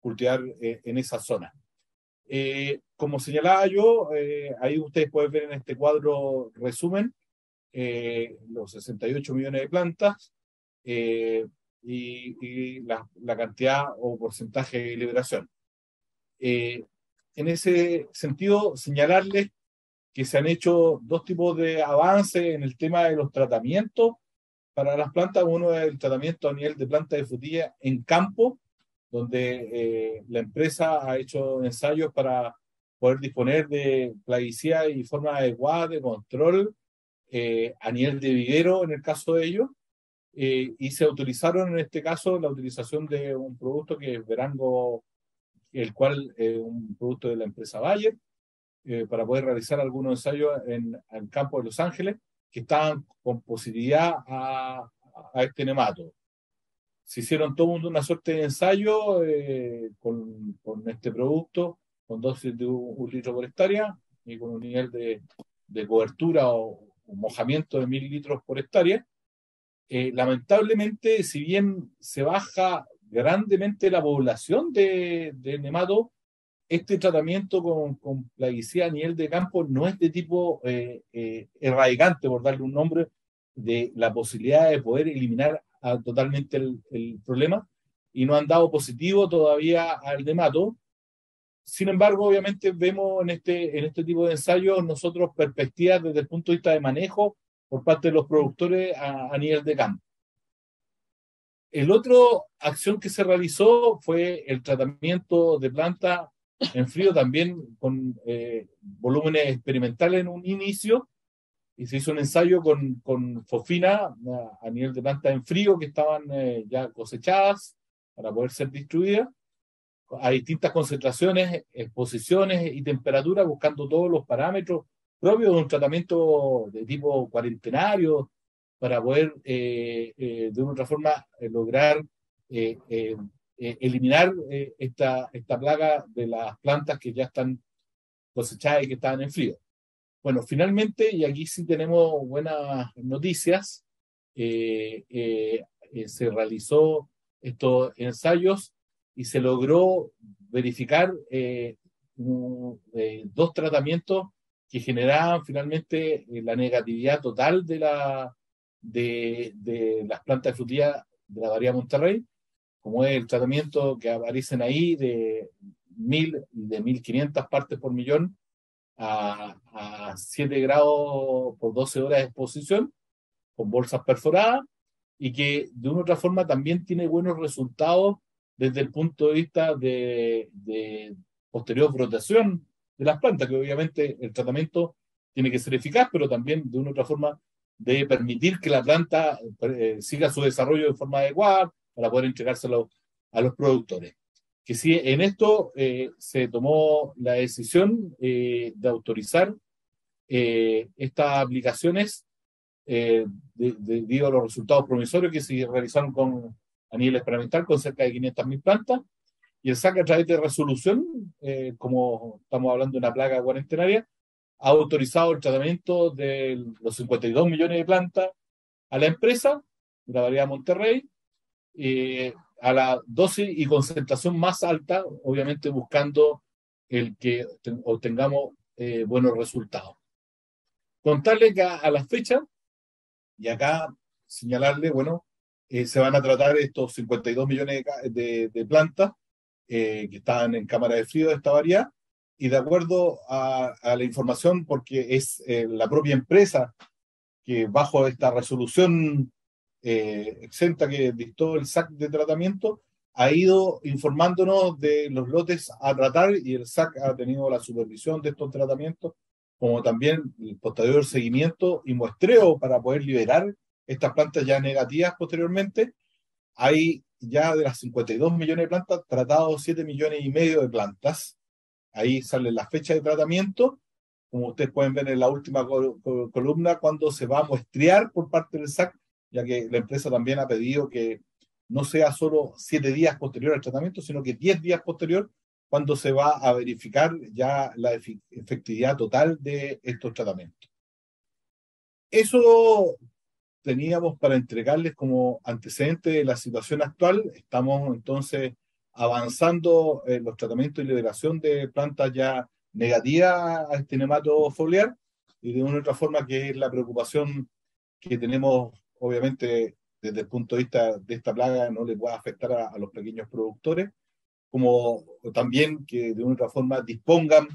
cultivar en esa zona. Eh, como señalaba yo, eh, ahí ustedes pueden ver en este cuadro resumen eh, los 68 millones de plantas y, la, cantidad o porcentaje de liberación. en ese sentido, señalarles que se han hecho dos tipos de avances en el tema de los tratamientos para las plantas. Uno es el tratamiento a nivel de planta de frutilla en campo, donde eh, la empresa ha hecho ensayos para poder disponer de plaguicidas y forma adecuada de control eh, a nivel de vivero en el caso de ellos, eh, y se utilizaron en este caso la utilización de un producto que es Verango, el cual es un producto de la empresa Bayer, para poder realizar algunos ensayos en, el campo de Los Ángeles que estaban con posibilidad a, a este nemato se hicieron todo mundo una suerte de ensayo eh, con, este producto, con dosis de un, litro por hectárea y con un nivel de, cobertura o mojamiento de mil litros por hectárea. Eh, lamentablemente, si bien se baja grandemente la población de, de nemato, este tratamiento con, plaguicida a nivel de campo no es de tipo eh, erradicante, por darle un nombre, de la posibilidad de poder eliminar totalmente el, problema y no han dado positivo todavía al demato. Sin embargo, obviamente vemos en este, en este tipo de ensayos nosotros perspectivas desde el punto de vista de manejo por parte de los productores a, nivel de campo. El otro acción que se realizó fue el tratamiento de planta en frío, también con eh, volúmenes experimentales en un inicio, y se hizo un ensayo con, con a, nivel de plantas en frío que estaban eh, ya cosechadas para poder ser distribuidas a distintas concentraciones, exposiciones y temperaturas buscando todos los parámetros propios de un tratamiento de tipo cuarentenario para poder eh, eh, de una otra forma lograr eliminar esta, esta plaga de las plantas que ya están cosechadas y que estaban en frío. Bueno, finalmente, y aquí sí tenemos buenas noticias, eh, eh, eh, se realizó estos ensayos y se logró verificar dos tratamientos que generaban finalmente la negatividad total de, la, de, de las plantas de la variedad Monterrey, como es el tratamiento que aparecen ahí de mil de de 1500 partes por millón a, 7 grados por 12 horas de exposición, con bolsas perforadas, y que de una u otra forma también tiene buenos resultados desde el punto de vista de, posterior brotación de las plantas, que obviamente el tratamiento tiene que ser eficaz, pero también de una u otra forma de permitir que la planta eh, siga su desarrollo de forma adecuada para poder entregárselo a los productores que sí, en esto eh, se tomó la decisión eh, de autorizar eh, estas aplicaciones debido a los resultados promisorios que se realizaron con, a nivel experimental con cerca de 500.000 plantas, y el SACA a través de resolución, como estamos hablando de una plaga cuarentenaria, ha autorizado el tratamiento de los 52 millones de plantas a la empresa, la variedad Monterrey, a la dosis y concentración más alta, obviamente buscando el que obtengamos eh, buenos resultados. Contarle que a, la fecha, y acá señalarle, bueno, eh, se van a tratar estos 52 millones de, de plantas eh, que están en cámara de frío de esta variedad, y de acuerdo a, a la información, porque es la propia empresa que bajo esta resolución eh, exenta que dictó el SAC de tratamiento, ha ido informándonos de los lotes a tratar y el SAC ha tenido la supervisión de estos tratamientos, como también el posterior seguimiento y muestreo para poder liberar estas plantas ya negativas posteriormente. Hay ya de las 52 millones de plantas tratados 7 millones y medio de plantas. Ahí sale la fecha de tratamiento, como ustedes pueden ver en la última columna, cuando se va a muestrear por parte del SAC ya que la empresa también ha pedido que no sea solo siete días posterior al tratamiento, sino que diez días posterior cuando se va a verificar ya la efectividad total de estos tratamientos. Eso teníamos para entregarles como antecedente de la situación actual. Estamos entonces avanzando en los tratamientos y liberación de plantas ya negativas a este nemato foliar y de una u otra forma que es la preocupación que tenemos obviamente desde el punto de vista de esta plaga no les va a afectar a, los pequeños productores, como también que de una forma dispongan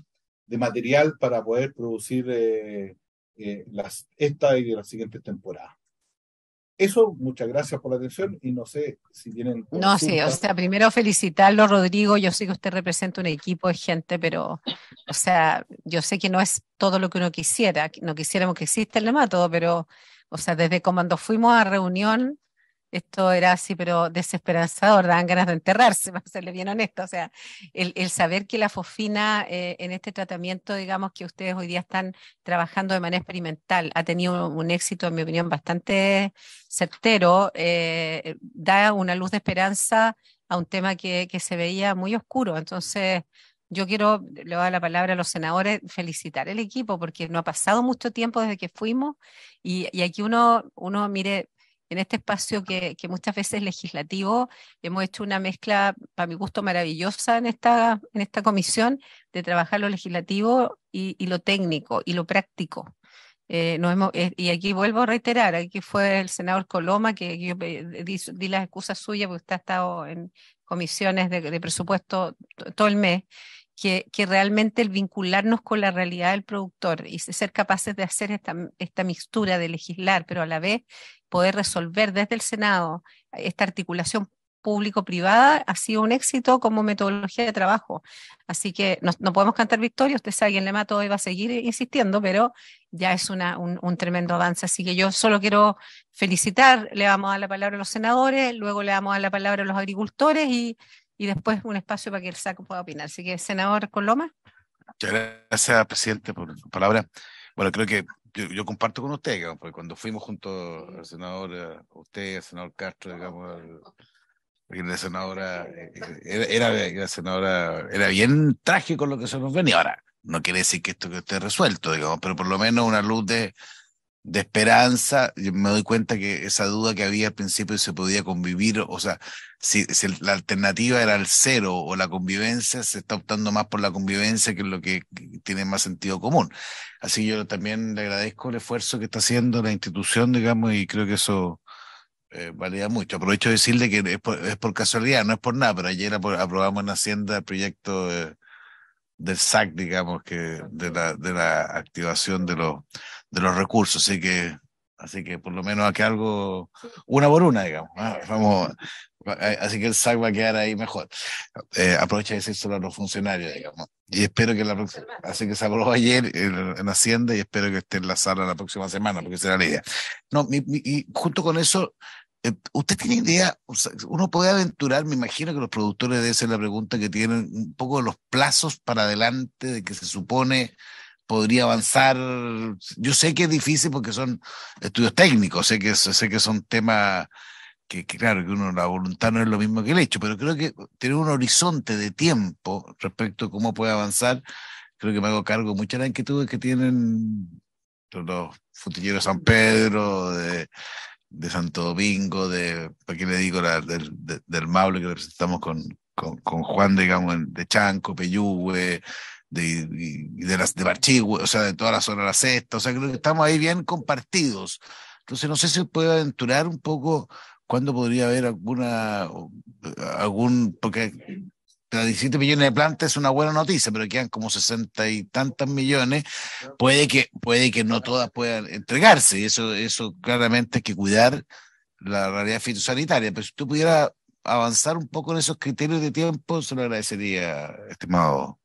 de material para poder producir eh, eh, las, esta y de las siguientes temporadas. Eso, muchas gracias por la atención y no sé si tienen... No, sí, o sea, primero felicitarlo, Rodrigo. Yo sé que usted representa un equipo de gente, pero, o sea, yo sé que no es todo lo que uno quisiera. No quisiéramos que exista el nematodo, pero o sea, desde cuando fuimos a reunión, esto era así, pero desesperanzador, daban ganas de enterrarse, para serle bien honesto. O sea, el, saber que la fosfina eh, en este tratamiento, digamos, que ustedes hoy día están trabajando de manera experimental, ha tenido un, éxito, en mi opinión, bastante certero, eh, da una luz de esperanza a un tema que se veía muy oscuro. Entonces, yo quiero, le voy dar la palabra a los senadores, felicitar el equipo porque no ha pasado mucho tiempo desde que fuimos y, aquí uno, uno, mire, en este espacio que, muchas veces legislativo, hemos hecho una mezcla, para mi gusto, maravillosa en esta, en esta comisión de trabajar lo legislativo y, lo técnico y lo práctico. Eh, hemos, eh, y aquí vuelvo a reiterar, aquí fue el senador Coloma que, yo eh, di, las excusas suyas porque usted ha estado en comisiones de presupuesto todo el mes que, realmente el vincularnos con la realidad del productor y ser capaces de hacer esta, esta mixtura de legislar, pero a la vez poder resolver desde el Senado esta articulación público-privada ha sido un éxito como metodología de trabajo. Así que no, podemos cantar victoria, usted sabe que le mata hoy va a seguir insistiendo, pero ya es una, un, tremendo avance. Así que yo solo quiero felicitar, le vamos a dar la palabra a los senadores, luego le damos a la palabra a los agricultores y y después un espacio para que el saco pueda opinar. Así que, senador Coloma. Muchas gracias, presidente, por su palabra. Bueno, creo que yo, comparto con usted, porque cuando fuimos juntos, eh, el senador, usted, al senador Castro, digamos, la senadora eh, eh, era, senadora era bien trágico lo que se nos venía ahora no quiere decir que esto esté resuelto digamos pero por lo menos una luz de de esperanza, me doy cuenta que esa duda que había al principio se podía convivir, o sea, si, la alternativa era el cero o la convivencia, se está optando más por la convivencia que es lo que tiene más sentido común. Así que yo también le agradezco el esfuerzo que está haciendo la institución, digamos, y creo que eso eh, valía mucho. Aprovecho de decirle que es por, casualidad, no es por nada, pero ayer aprobamos en Hacienda el proyecto eh, del SAC, digamos, que de la, de la activación de los de los recursos, así que, así que por lo menos acá algo, una por una, digamos. Vamos, eh, así que el SAC va a quedar ahí mejor. Eh, aprovecha de solo a los funcionarios, digamos. Y espero que la próxima, así que se ayer en Hacienda y espero que esté en la sala la próxima semana, porque será la idea. No, y junto con eso, eh, ¿Usted tiene idea? uno puede aventurar, me imagino que los productores deben es la pregunta que tienen un poco los plazos para adelante de que se supone podría avanzar. Yo sé que es difícil porque son estudios técnicos, sé que, sé que son temas que, claro, que uno, la voluntad no es lo mismo que el hecho, pero creo que tener un horizonte de tiempo respecto a cómo puede avanzar, creo que me hago cargo de muchas inquietudes que tienen los futilleros de San Pedro, de, de Santo Domingo, de, para qué le digo? La, del, del Maule que representamos con, con, con, Juan, digamos, de Chanco, Peyúgue, de, de, las, de Barchigüe, o sea, de toda la zona de la sexta, o sea, creo que estamos ahí bien compartidos. Entonces, no sé si puede aventurar un poco cuándo podría haber alguna, algún, porque 17 millones de plantas es una buena noticia, pero quedan como 60 y tantas millones, puede que, puede que no todas puedan entregarse, y eso, eso claramente hay que cuidar la realidad fitosanitaria, pero si tú pudieras avanzar un poco en esos criterios de tiempo, se lo agradecería, estimado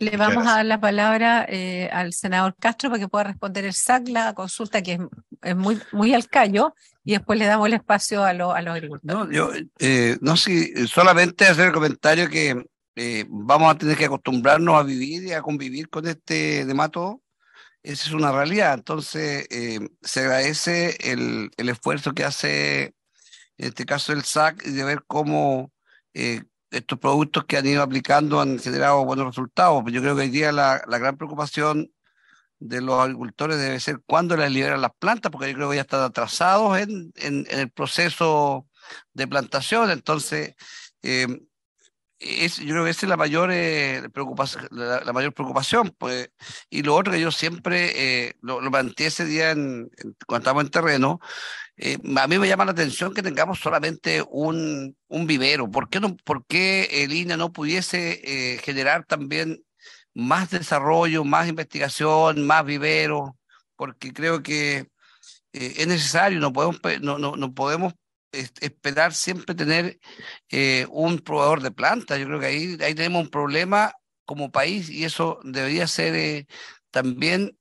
le vamos a dar la palabra eh, al senador Castro para que pueda responder el SAC, la consulta que es, muy, muy al callo, y después le damos el espacio a, los agricultores. No, yo, eh, no sí, solamente hacer el comentario que eh, vamos a tener que acostumbrarnos a vivir y a convivir con este demato. Esa es una realidad. Entonces, se agradece el, esfuerzo que hace, en este caso, el SAC, de ver cómo estos productos que han ido aplicando han generado buenos resultados, pero yo creo que hoy día la, la gran preocupación de los agricultores debe ser cuándo les liberan las plantas, porque yo creo que ya están atrasados en, en, el proceso de plantación. Entonces, eh, es, yo creo que esa es la mayor, eh, preocupación, la, mayor preocupación. Pues. Y lo otro que yo siempre eh, lo, lo, ese día cuando estábamos en terreno, eh, a mí me llama la atención que tengamos solamente un, vivero. ¿Por qué, no, ¿Por el INE no pudiese eh, generar también más desarrollo, más investigación, más vivero? Porque creo que eh, es necesario, no podemos, no, podemos esperar siempre tener un proveedor de plantas. Yo creo que ahí, ahí tenemos un problema como país y eso debería ser también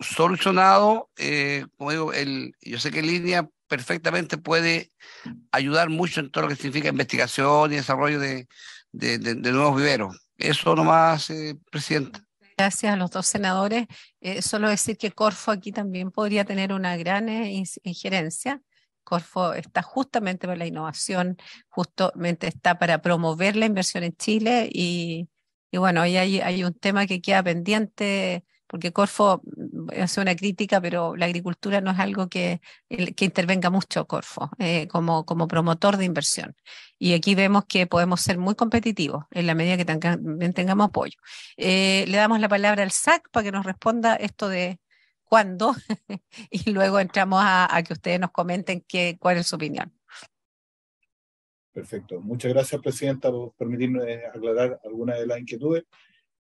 solucionado, eh, como digo, el, yo sé que línea perfectamente puede ayudar mucho en todo lo que significa investigación y desarrollo de, de, nuevos viveros. Eso nomás, eh, presidente. Gracias a los dos senadores. Eh, solo decir que Corfo aquí también podría tener una gran injerencia. Corfo está justamente para la innovación, justamente está para promover la inversión en Chile y, y bueno, ahí hay un tema que queda pendiente porque Corfo hacer una crítica, pero la agricultura no es algo que, que intervenga mucho Corfo eh, como, como promotor de inversión. Y aquí vemos que podemos ser muy competitivos en la medida que tengamos apoyo. Eh, le damos la palabra al SAC para que nos responda esto de cuándo y luego entramos a, que ustedes nos comenten qué, cuál es su opinión. Perfecto. Muchas gracias, Presidenta, por permitirme eh, aclarar algunas de las inquietudes.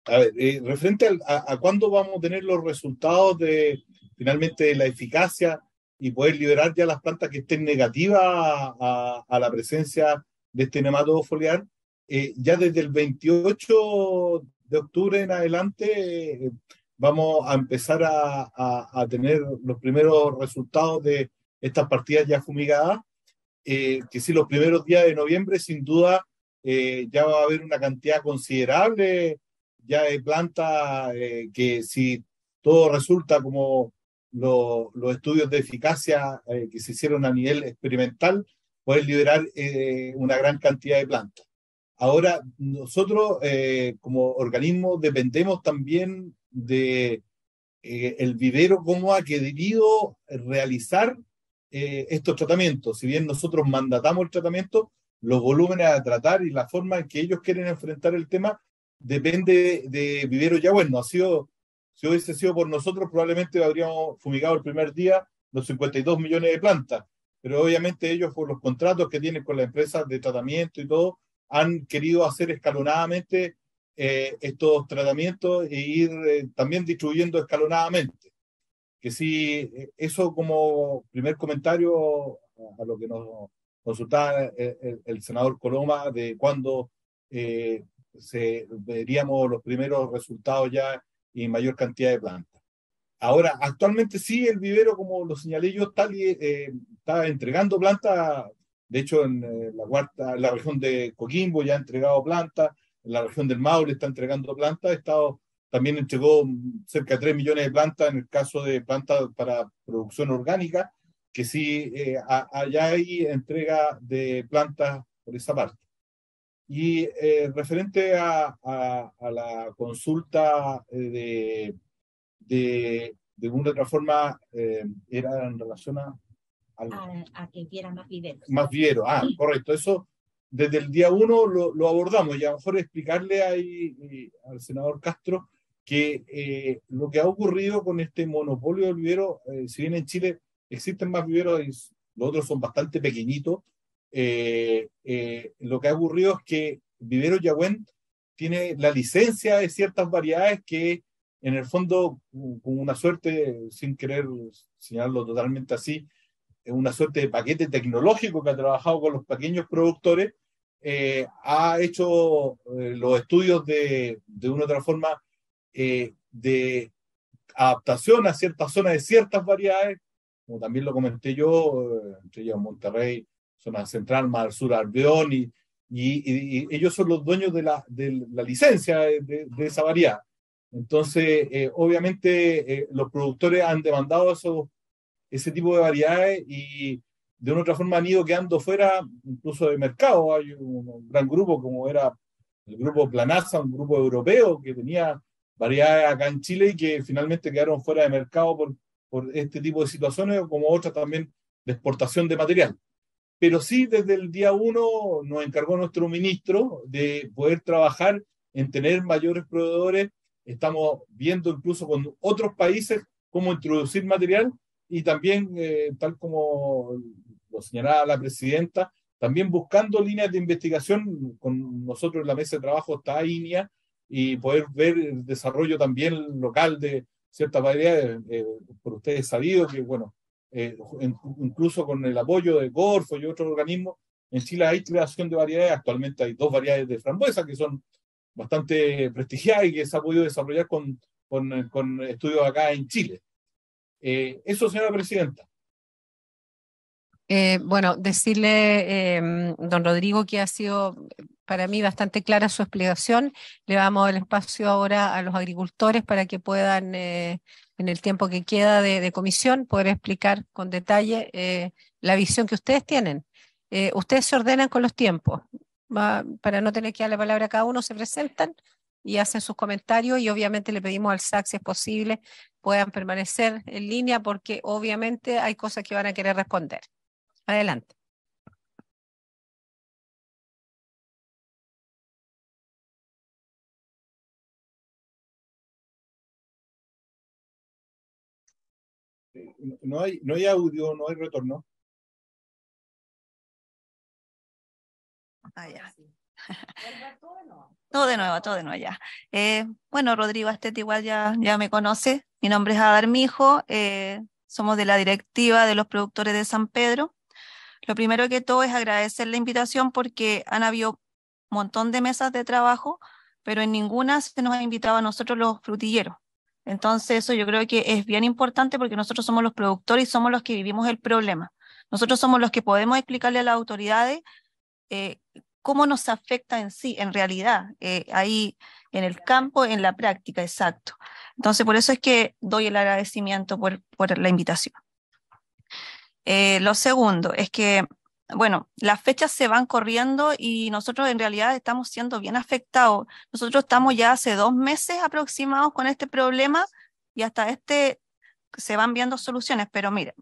A ver, eh, referente a, cuándo vamos a tener los resultados de finalmente la eficacia y poder liberar ya las plantas que estén negativas a, la presencia de este nematodo foliar, eh, ya desde el 28 de octubre en adelante eh, vamos a empezar a, tener los primeros resultados de estas partidas ya fumigadas, que si los primeros días de noviembre sin duda ya va a haber una cantidad considerable ya hay plantas eh, que si todo resulta como los estudios de eficacia eh, que se hicieron a nivel experimental, pueden liberar eh, una gran cantidad de plantas. Ahora, nosotros como organismo dependemos también de el vivero cómo ha querido realizar estos tratamientos. Si bien nosotros mandatamos el tratamiento, los volúmenes a tratar y la forma en que ellos quieren enfrentar el tema depende de Vivero ya bueno, ha sido, si hubiese sido por nosotros, probablemente habríamos fumigado el primer día los 52 millones de plantas, pero obviamente ellos por los contratos que tienen con las empresas de tratamiento y todo, han querido hacer escalonadamente eh, estos tratamientos e ir eh, también distribuyendo escalonadamente. Que sí, eh, eso como primer comentario a lo que nos consultaba el, senador Coloma de cuando eh, se veríamos los primeros resultados ya y mayor cantidad de plantas. Ahora, actualmente sí, el vivero, como lo señalé yo, está, eh, está entregando plantas, de hecho en eh, la, cuarta, la región de Coquimbo ya ha entregado plantas, en la región del Maule está entregando plantas, estado, también entregó cerca de 3 millones de plantas en el caso de plantas para producción orgánica, que sí, eh, allá hay entrega de plantas por esa parte. Y eh, referente a, la consulta eh, de, de, de una otra forma, eh, era en relación a, a, que quieran más viveros. Más viveros, ah, correcto. Eso desde el día uno lo, lo abordamos y a lo mejor explicarle ahí, al senador Castro que lo que ha ocurrido con este monopolio del vivero, si bien en Chile existen más viveros y los otros son bastante pequeñitos, eh, eh, lo que ha ocurrido es que Vivero Yagüen tiene la licencia de ciertas variedades que en el fondo, con una suerte, sin querer señalarlo totalmente así, es una suerte de paquete tecnológico que ha trabajado con los pequeños productores, eh, ha hecho los estudios de, de una u otra forma de adaptación a ciertas zonas de ciertas variedades, como también lo comenté yo, entre ellas Monterrey, zona central, Mar Sur, Arbeón, y, ellos son los dueños de la, licencia de, esa variedad. Entonces, eh, obviamente, eh, los productores han demandado ese tipo de variedades y de una u otra forma han ido quedando fuera incluso de mercado. Hay un, gran grupo como era el grupo Planaza, un grupo europeo que tenía variedades acá en Chile y que finalmente quedaron fuera de mercado por, por este tipo de situaciones, como otra también de exportación de material pero sí desde el día uno nos encargó nuestro ministro de poder trabajar en tener mayores proveedores. Estamos viendo incluso con otros países cómo introducir material y también, eh, tal como lo señalaba la presidenta, también buscando líneas de investigación. Con nosotros en la mesa de trabajo está INIA y poder ver el desarrollo también local de ciertas variedades. Eh, por ustedes sabido que, bueno, eh, incluso con el apoyo de Gorfo y otros organismos, en Chile hay creación de variedades. Actualmente hay dos variedades de frambuesa que son bastante prestigiadas y que se ha podido desarrollar con, con, eh, estudios acá en Chile. Eh, eso, señora presidenta. bueno, decirle, don Rodrigo, que ha sido para mí bastante clara su explicación. Le damos el espacio ahora a los agricultores para que puedan, eh, en el tiempo que queda de, comisión, poder explicar con detalle eh, la visión que ustedes tienen. Eh, ustedes se ordenan con los tiempos. para no tener que dar la palabra a cada uno, se presentan y hacen sus comentarios y obviamente le pedimos al SAC, si es posible, puedan permanecer en línea porque obviamente hay cosas que van a querer responder. Adelante. no hay, no hay audio, no hay retorno. Ah, ya. todo de nuevo, todo de nuevo ya. Eh, bueno, Rodrigo Astet igual ya, ya me conoce. Mi nombre es Adar Mijo, eh, somos de la directiva de los productores de San Pedro. Lo primero que todo es agradecer la invitación porque han habido un montón de mesas de trabajo, pero en ninguna se nos ha invitado a nosotros los frutilleros. Entonces eso yo creo que es bien importante porque nosotros somos los productores y somos los que vivimos el problema. Nosotros somos los que podemos explicarle a las autoridades eh, cómo nos afecta en sí, en realidad, eh, ahí en el campo, en la práctica, exacto. Entonces, por eso es que doy el agradecimiento por, la invitación. Eh, lo segundo es que bueno, las fechas se van corriendo y nosotros en realidad estamos siendo bien afectados. Nosotros estamos ya hace dos meses aproximados con este problema y hasta este se van viendo soluciones, pero miren,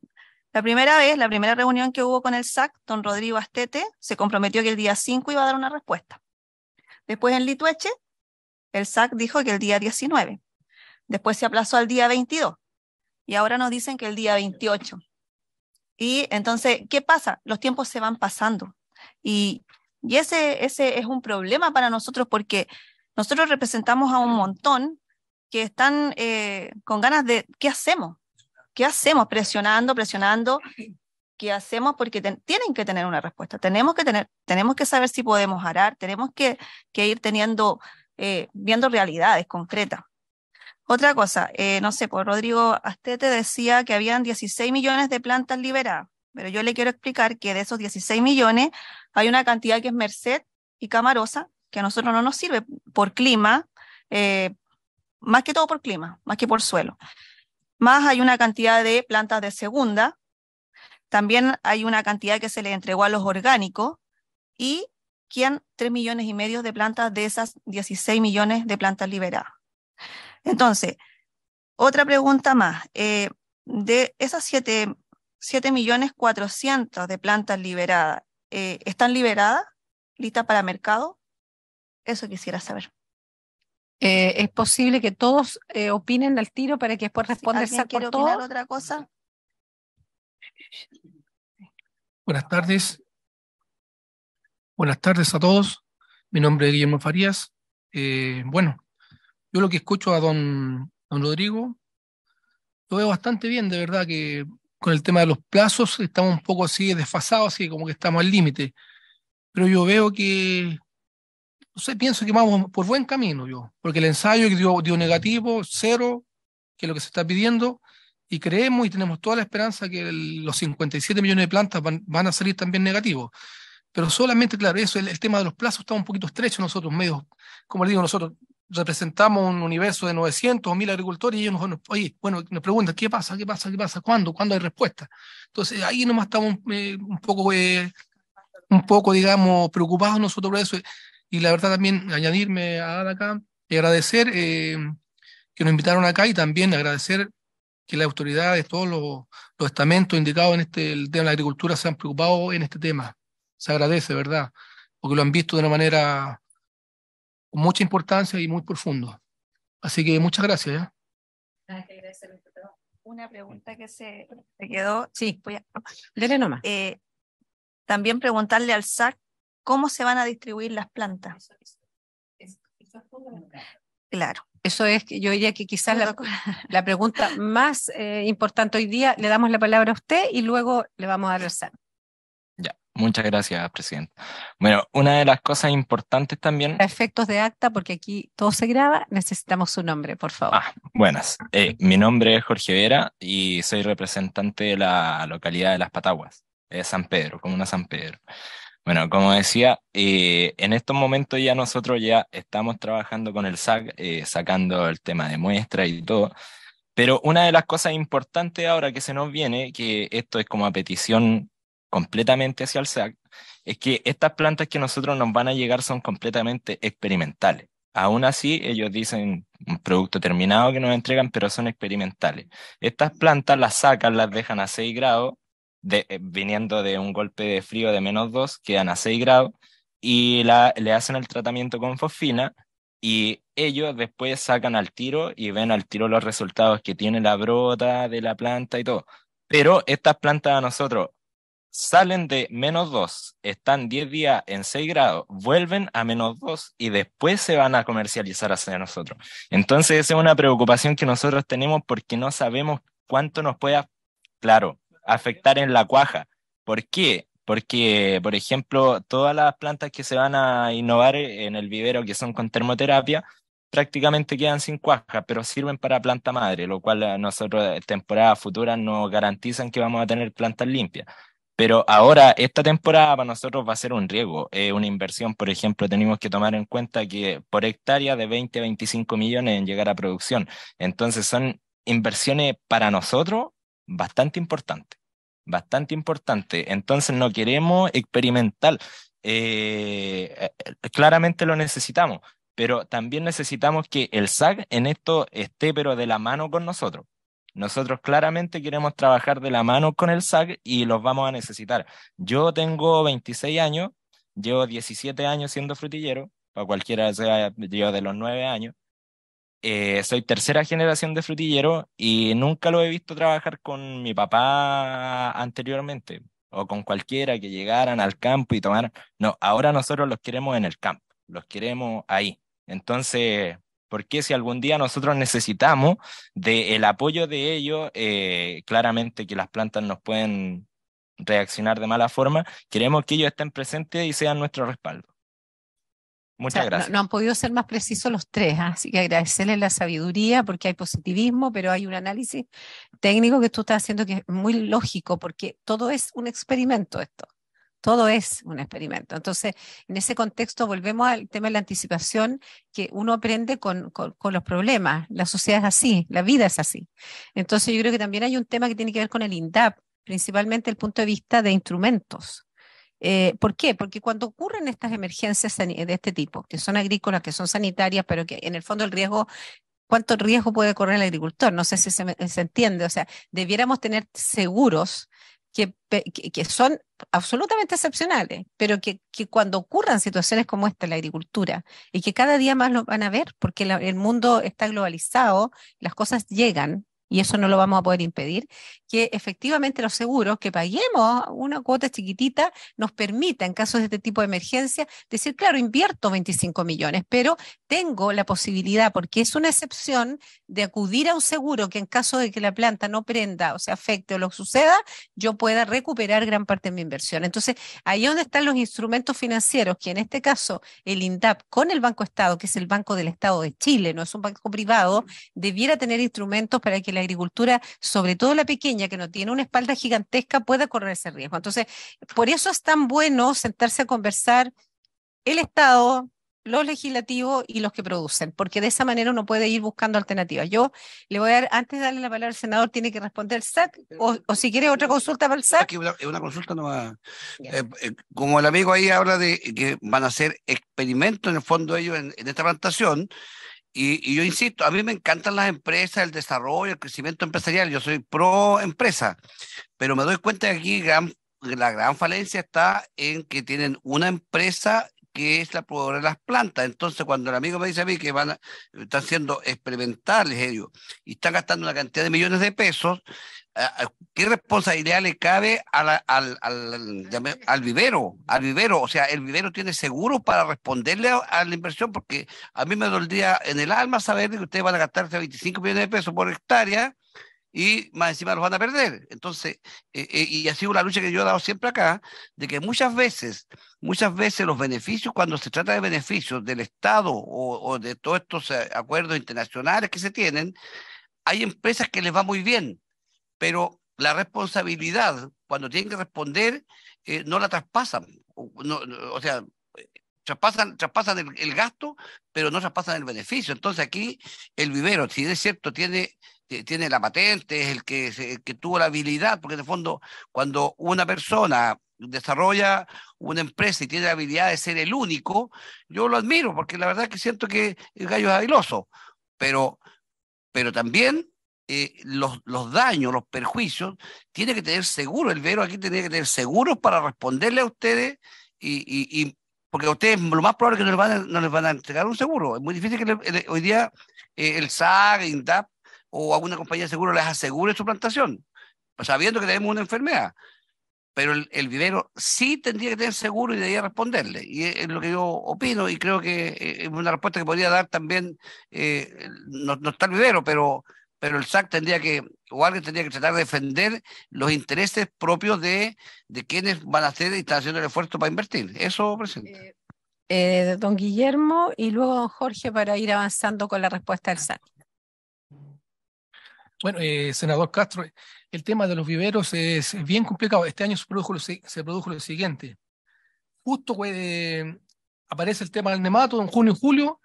la primera vez, la primera reunión que hubo con el SAC, don Rodrigo Astete se comprometió que el día 5 iba a dar una respuesta. Después en Litueche, el SAC dijo que el día 19. Después se aplazó al día 22. Y ahora nos dicen que el día 28. Y entonces, ¿qué pasa? Los tiempos se van pasando. Y, y ese, ese es un problema para nosotros porque nosotros representamos a un montón que están eh, con ganas de, ¿qué hacemos? ¿Qué hacemos? Presionando, presionando. ¿Qué hacemos? Porque tienen que tener una respuesta. Tenemos que, tener, tenemos que saber si podemos arar, tenemos que, que ir teniendo, eh, viendo realidades concretas. Otra cosa, eh, no sé, por pues, Rodrigo Astete decía que habían 16 millones de plantas liberadas, pero yo le quiero explicar que de esos 16 millones hay una cantidad que es Merced y Camarosa, que a nosotros no nos sirve por clima, eh, más que todo por clima, más que por suelo. Más hay una cantidad de plantas de segunda, también hay una cantidad que se le entregó a los orgánicos y quien 3 millones y medio de plantas de esas 16 millones de plantas liberadas. Entonces, otra pregunta más. Eh, de esas 7.400.000 millones de plantas liberadas, eh, ¿están liberadas? ¿Listas para mercado? Eso quisiera saber. Eh, es posible que todos opinen al tiro para que después responda sí, ¿Alguien quiere opinar otra cosa? Buenas tardes. Buenas tardes a todos. Mi nombre es Guillermo Farías. bueno, yo lo que escucho a don, don Rodrigo, lo veo bastante bien, de verdad que con el tema de los plazos estamos un poco así desfasados, así como que estamos al límite. Pero yo veo que, no sé, pienso que vamos por buen camino yo, porque el ensayo dio, dio negativo, cero, que es lo que se está pidiendo, y creemos y tenemos toda la esperanza que los 57 millones de plantas van, a salir también negativos. Pero solamente, claro, eso, el, tema de los plazos está un poquito estrecho nosotros, medio, como le digo nosotros, representamos un universo de 900 o 1000 agricultores y ellos nos, bueno, nos preguntan, ¿qué pasa? ¿Qué pasa? ¿Qué pasa? ¿Cuándo? ¿Cuándo hay respuesta? Entonces, ahí nomás estamos eh, un poco, eh, un poco, digamos, preocupados nosotros por eso. Y la verdad también, añadirme a Ada acá y agradecer eh, que nos invitaron acá y también agradecer que las autoridades, todos los, estamentos indicados en este el tema de la agricultura se han preocupado en este tema. Se agradece, ¿verdad? Porque lo han visto de una manera con mucha importancia y muy profundo. Así que muchas gracias. Ah, Una pregunta que se quedó. Sí, voy a. Dele nomás. Eh, también preguntarle al SAC cómo se van a distribuir las plantas. Eso, eso es Claro. Eso es, yo diría que quizás la, pregunta más eh, importante hoy día, le damos la palabra a usted y luego le vamos a dar SAC. Muchas gracias, presidente. Bueno, una de las cosas importantes también. Efectos de acta, porque aquí todo se graba, necesitamos su nombre, por favor. Ah, buenas. Eh, mi nombre es Jorge Vera y soy representante de la localidad de Las Pataguas, de San Pedro, Comuna San Pedro. Bueno, como decía, eh, en estos momentos ya nosotros ya estamos trabajando con el SAC, eh, sacando el tema de muestra y todo. Pero una de las cosas importantes ahora que se nos viene, que esto es como a petición completamente hacia el SAC, es que estas plantas que nosotros nos van a llegar son completamente experimentales. Aún así, ellos dicen un producto terminado que nos entregan, pero son experimentales. Estas plantas las sacan, las dejan a 6 grados, eh, viniendo de un golpe de frío de menos 2, quedan a 6 grados, y le hacen el tratamiento con fosfina, y ellos después sacan al tiro y ven al tiro los resultados que tiene la brota de la planta y todo. Pero estas plantas a nosotros salen de menos 2, están 10 días en 6 grados, vuelven a menos 2 y después se van a comercializar hacia nosotros. Entonces esa es una preocupación que nosotros tenemos porque no sabemos cuánto nos pueda, claro, afectar en la cuaja. ¿Por qué? Porque, por ejemplo, todas las plantas que se van a innovar en el vivero que son con termoterapia, prácticamente quedan sin cuaja, pero sirven para planta madre, lo cual eh, nosotros en eh, temporadas futuras nos garantizan que vamos a tener plantas limpias. Pero ahora, esta temporada para nosotros va a ser un riesgo, eh, una inversión. Por ejemplo, tenemos que tomar en cuenta que por hectárea de 20 a 25 millones en llegar a producción. Entonces, son inversiones para nosotros bastante importantes. Bastante importantes. Entonces, no queremos experimentar. Eh, eh, claramente lo necesitamos, pero también necesitamos que el SAC en esto esté, pero de la mano con nosotros. Nosotros claramente queremos trabajar de la mano con el SAC y los vamos a necesitar. Yo tengo 26 años, llevo 17 años siendo frutillero, para cualquiera sea yo de los 9 años. Eh, soy tercera generación de frutillero y nunca lo he visto trabajar con mi papá anteriormente o con cualquiera que llegaran al campo y tomaran. No, ahora nosotros los queremos en el campo, los queremos ahí. Entonces, porque si algún día nosotros necesitamos del apoyo de ellos, eh, claramente que las plantas nos pueden reaccionar de mala forma, queremos que ellos estén presentes y sean nuestro respaldo. Muchas gracias. No, han podido ser más precisos los tres, ¿ah? así que agradecerles la sabiduría porque hay positivismo, pero hay un análisis técnico que tú estás haciendo que es muy lógico porque todo es un experimento esto. Todo es un experimento. Entonces, en ese contexto volvemos al tema de la anticipación, que uno aprende con, los problemas. La sociedad es así, la vida es así. Entonces, yo creo que también hay un tema que tiene que ver con el INDAP, principalmente el punto de vista de instrumentos. Eh, ¿Por qué? Porque cuando ocurren estas emergencias de este tipo, que son agrícolas, que son sanitarias, pero que en el fondo el riesgo cuánto riesgo puede correr el agricultor. No sé si se, se, entiende. O sea, debiéramos tener seguros que, son absolutamente excepcionales, pero que, cuando ocurran situaciones como esta en la agricultura y que cada día más lo van a ver porque el mundo está globalizado, las cosas llegan y eso no lo vamos a poder impedir, que efectivamente los seguros, que paguemos una cuota chiquitita, nos permita en casos de este tipo de emergencia decir, claro, invierto 25 millones, pero tengo la posibilidad, porque es una excepción, de acudir a un seguro que en caso de que la planta no prenda o se afecte o lo suceda, yo pueda recuperar gran parte de mi inversión. Entonces, ahí es donde están los instrumentos financieros, que en este caso el INDAP con el Banco Estado, que es el Banco del Estado de Chile, no es un banco privado, debiera tener instrumentos para que la agricultura, sobre todo la pequeña, que no tiene una espalda gigantesca, pueda correr ese riesgo. Entonces, por eso es tan bueno sentarse a conversar el Estado, los legislativos y los que producen, porque de esa manera uno puede ir buscando alternativas. Yo le voy a dar, antes de darle la palabra al senador, tiene que responder el SAC, o, o si quiere otra consulta para el SAC. una, consulta nomás. va eh, eh, como el amigo ahí habla de que van a hacer experimentos en el fondo ellos en esta plantación, y, yo insisto, a mí me encantan las empresas, el desarrollo, el crecimiento empresarial. Yo soy pro empresa, pero me doy cuenta que aquí la gran falencia está en que tienen una empresa que es la proveedora de las plantas. Entonces, cuando el amigo me dice a mí que van están siendo experimentales ellos y están gastando una cantidad de millones de pesos, ¿Qué responsabilidad le cabe al, al, al, vivero? Al vivero, o sea, el vivero tiene seguro para responderle a, la inversión, porque a mí me dolía en el alma saber que ustedes van a gastarse 25 millones de pesos por hectárea y más encima los van a perder. Entonces, eh, eh, y ha sido una lucha que yo he dado siempre acá, de que muchas veces, muchas veces los beneficios, cuando se trata de beneficios del Estado o, o de todos estos eh, acuerdos internacionales que se tienen, hay empresas que les va muy bien pero la responsabilidad, cuando tienen que responder, eh, no la traspasan. o sea, traspasan, traspasan el, gasto, pero no traspasan el beneficio. Entonces aquí el vivero, si es cierto, tiene, eh, tiene la patente, es el que, que tuvo la habilidad, porque de fondo, cuando una persona desarrolla una empresa y tiene la habilidad de ser el único, yo lo admiro, porque la verdad es que siento que el gallo es habiloso, pero, pero también eh, los, los, daños, los perjuicios, tiene que tener seguro, el vivero aquí tiene que tener seguros para responderle a ustedes y, porque a ustedes lo más probable es que no les van a, no les van a entregar un seguro. Es muy difícil que hoy día eh, el SAG, INDAP o alguna compañía de seguro les asegure su plantación, sabiendo que tenemos una enfermedad. Pero el, vivero sí tendría que tener seguro y debería responderle. Y es, lo que yo opino y creo que eh, es una respuesta que podría dar también, no, no, está el vivero, pero pero el SAC tendría que, o alguien tendría que tratar de defender los intereses propios de, de quienes van a hacer y están haciendo el esfuerzo para invertir. Eso presidente. Eh, eh, don Guillermo y luego don Jorge para ir avanzando con la respuesta del SAC. Bueno, eh, senador Castro, el tema de los viveros es bien complicado. Este año se produjo lo, siguiente. Justo pues, aparece el tema del nemato en junio y julio,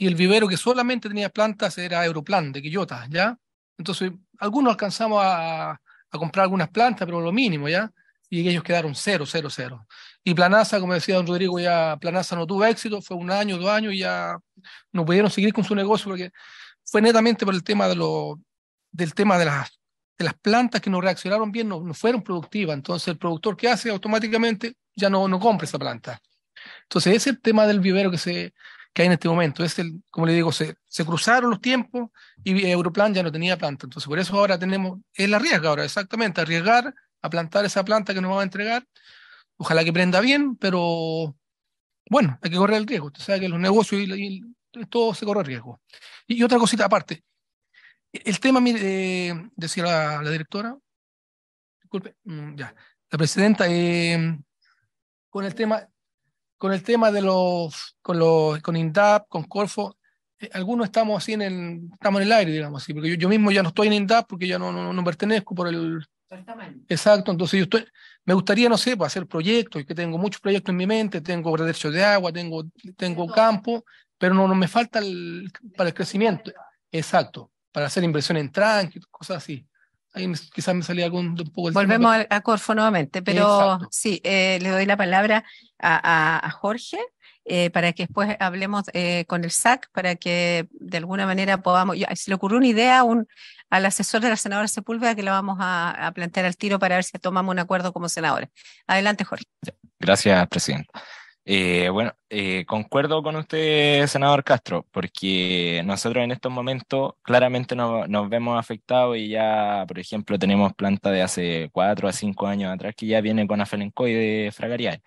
y el vivero que solamente tenía plantas era Europlan de Quillota, ¿ya? Entonces, algunos alcanzamos a, a comprar algunas plantas, pero lo mínimo, ¿ya? Y ellos quedaron cero, cero, cero. Y Planaza, como decía don Rodrigo, ya Planaza no tuvo éxito, fue un año, dos años y ya no pudieron seguir con su negocio porque fue netamente por el tema de lo, del tema de las, de las plantas que no reaccionaron bien, no, fueron productivas. Entonces, el productor que hace automáticamente ya no, no compra esa planta. Entonces, ese tema del vivero que se que hay en este momento. Es el, como le digo, se, cruzaron los tiempos y Europlan ya no tenía planta. Entonces, por eso ahora tenemos, es la riesga ahora, exactamente, arriesgar a plantar esa planta que nos va a entregar. Ojalá que prenda bien, pero bueno, hay que correr el riesgo. Usted sabe que los negocios y, todo se corre riesgo. Y, otra cosita aparte. El tema, mire, eh, decía la, directora, disculpe, mm, ya, la presidenta, eh, con el tema con el tema de los, con los, con INDAP, con Corfo, eh, algunos estamos así en el, estamos en el aire, digamos así, porque yo, mismo ya no estoy en INDAP porque ya no, no, no pertenezco por el... Exactamente. Exacto, entonces yo estoy, me gustaría, no sé, pues, hacer proyectos, que tengo muchos proyectos en mi mente, tengo derechos de agua, tengo, tengo campo, pero no, no me falta el, para el crecimiento. Exacto, para hacer inversión en tránsito, cosas así ahí quizás me salía algún un poco el Volvemos a Corfo nuevamente, pero sí, eh, le doy la palabra a, Jorge. Eh, para que después hablemos eh, con el SAC, para que de alguna manera podamos, se si le ocurrió una idea un, al asesor de la senadora Sepúlveda, que la vamos a, a plantear al tiro para ver si tomamos un acuerdo como senadores. Adelante, Jorge. Gracias, presidente. Eh, bueno, eh, concuerdo con usted, senador Castro, porque nosotros en estos momentos claramente nos vemos afectados y ya, por ejemplo, tenemos plantas de hace cuatro a cinco años atrás que ya vienen con afelencoide fragariae.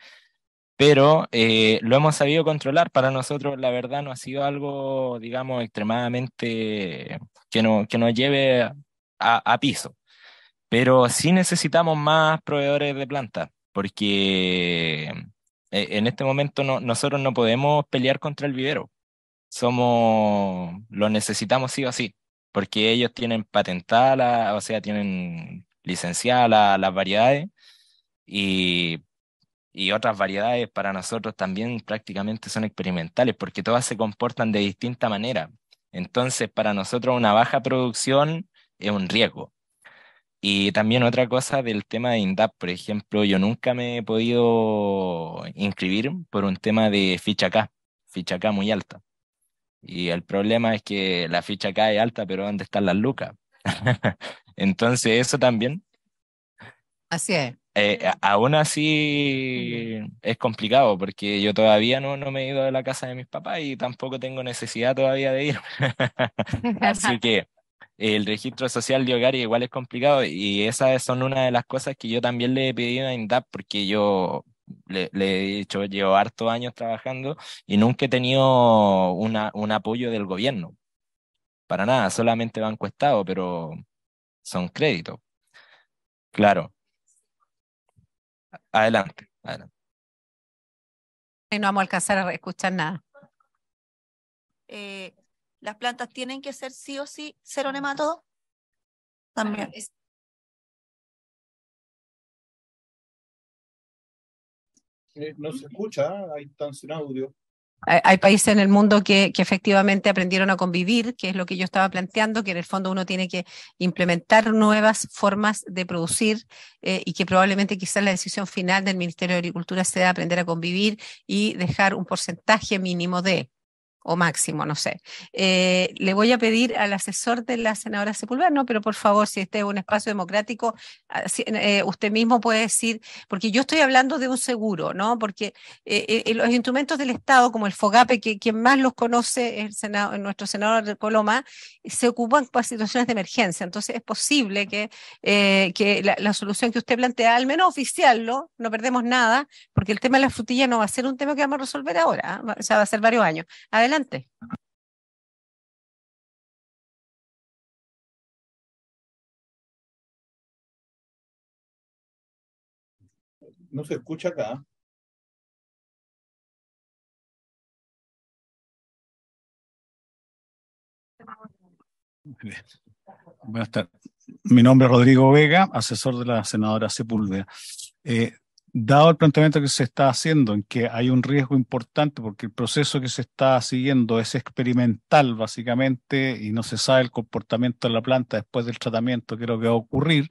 Pero eh, lo hemos sabido controlar. Para nosotros, la verdad, no ha sido algo, digamos, extremadamente que, no, que nos lleve a, a piso. Pero sí necesitamos más proveedores de plantas, porque eh, en este momento nosotros no podemos pelear contra el vivero. Somos, lo necesitamos sí o sí, porque ellos tienen patentada, o sea, tienen licenciada las variedades y, y otras variedades para nosotros también prácticamente son experimentales, porque todas se comportan de distinta manera. Entonces, para nosotros una baja producción es un riesgo. Y también otra cosa del tema de INDAP, por ejemplo, yo nunca me he podido inscribir por un tema de ficha K, ficha K muy alta. Y el problema es que la ficha K es alta, pero ¿dónde están las lucas? Entonces, eso también. Así es. Eh, aún así es complicado porque yo todavía no, no me he ido de la casa de mis papás y tampoco tengo necesidad todavía de ir. así que el registro social de hogar igual es complicado y esas son una de las cosas que yo también le he pedido a INDAP porque yo le, he dicho, llevo hartos años trabajando y nunca he tenido una, un apoyo del gobierno. Para nada, solamente Banco Estado, pero son créditos. Claro. Adelante, adelante. no vamos a alcanzar a escuchar nada. Eh, ¿Las plantas tienen que ser sí o sí cero También. Eh, no se escucha, hay tan sin audio. Hay, países en el mundo que, efectivamente aprendieron a convivir, que es lo que yo estaba planteando, que en el fondo uno tiene que implementar nuevas formas de producir eh, y que probablemente quizás la decisión final del Ministerio de Agricultura sea aprender a convivir y dejar un porcentaje mínimo de o máximo, no sé. Eh, le voy a pedir al asesor de la senadora Sepulveda, pero por favor, si este es un espacio democrático, ah, eh, usted mismo puede decir, porque yo estoy hablando de un seguro, ¿no? Porque eh, los instrumentos del Estado, como el FOGAPE, que quien más los conoce es el senado, nuestro senador Coloma, se ocupan para situaciones de emergencia. Entonces, es posible que, que la, solución que usted plantea, al menos oficiallo, no perdemos nada, porque el tema de la frutilla no va a ser un tema que vamos a resolver ahora, ¿ah? o sea, va a ser varios años. Adelante. Adelante. No se escucha acá. Buenas tardes. Mi nombre es Rodrigo Vega, asesor de la senadora Sepúlveda. Eh, dado el planteamiento que se está haciendo, en que hay un riesgo importante porque el proceso que se está siguiendo es experimental básicamente y no se sabe el comportamiento de la planta después del tratamiento, que es lo que va a ocurrir,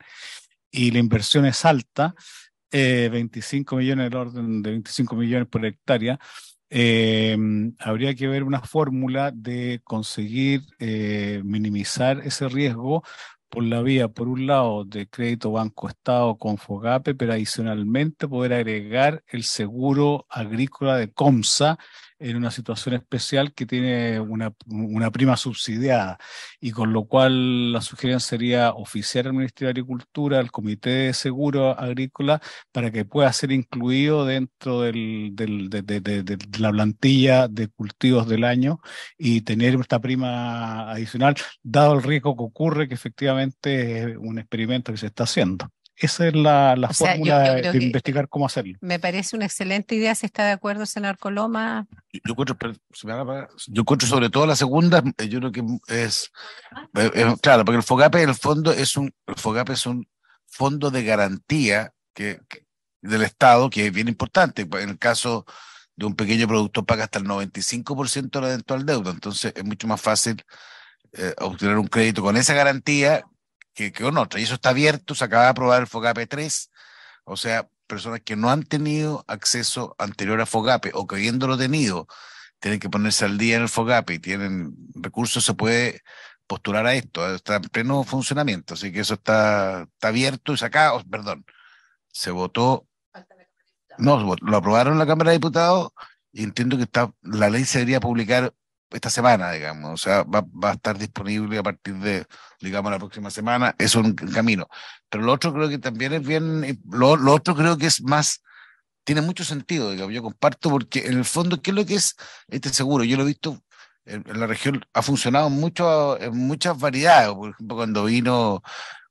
y la inversión es alta, 25 eh, millones, el orden de 25 millones por hectárea, eh, habría que ver una fórmula de conseguir eh, minimizar ese riesgo por la vía, por un lado, de crédito Banco Estado con FOGAPE, pero adicionalmente poder agregar el seguro agrícola de COMSA, en una situación especial que tiene una, prima subsidiada y con lo cual la sugerencia sería oficiar al Ministerio de Agricultura, al Comité de Seguro Agrícola, para que pueda ser incluido dentro del, de, la plantilla de cultivos del año y tener esta prima adicional, dado el riesgo que ocurre que efectivamente es un experimento que se está haciendo. Esa es la, fórmula de investigar cómo hacerlo. Me parece una excelente idea si está de acuerdo, senador Coloma. Yo, encuentro, sobre todo la segunda, eh, yo creo que es, eh, eh, claro, porque el FOGAPE el fondo es un, FOGAPE es un fondo de garantía que, del Estado que es bien importante. En el caso de un pequeño producto, paga hasta el 95% de la eventual deuda, entonces es mucho más fácil obtener un crédito con esa garantía que, que, Y eso está abierto, se acaba de aprobar el FOGAPE 3, o sea, personas que no han tenido acceso anterior a FOGAPE o que habiéndolo tenido, tienen que ponerse al día en el FOGAPE y tienen recursos, se puede postular a esto, eh, está en pleno funcionamiento, así que eso está, está abierto y sacado, oh, perdón, se votó, no, lo aprobaron la Cámara de Diputados y entiendo que está, la ley se debería publicar esta semana, digamos, o sea, va, va, a estar disponible a partir de, digamos, la próxima semana, es un camino. Pero lo otro creo que también es bien, eh, lo, otro creo que es más, tiene mucho sentido, digamos, yo comparto porque en el fondo, ¿qué es lo que es este seguro? Yo lo he visto en, la región, ha funcionado mucho, en muchas variedades, por ejemplo, cuando vino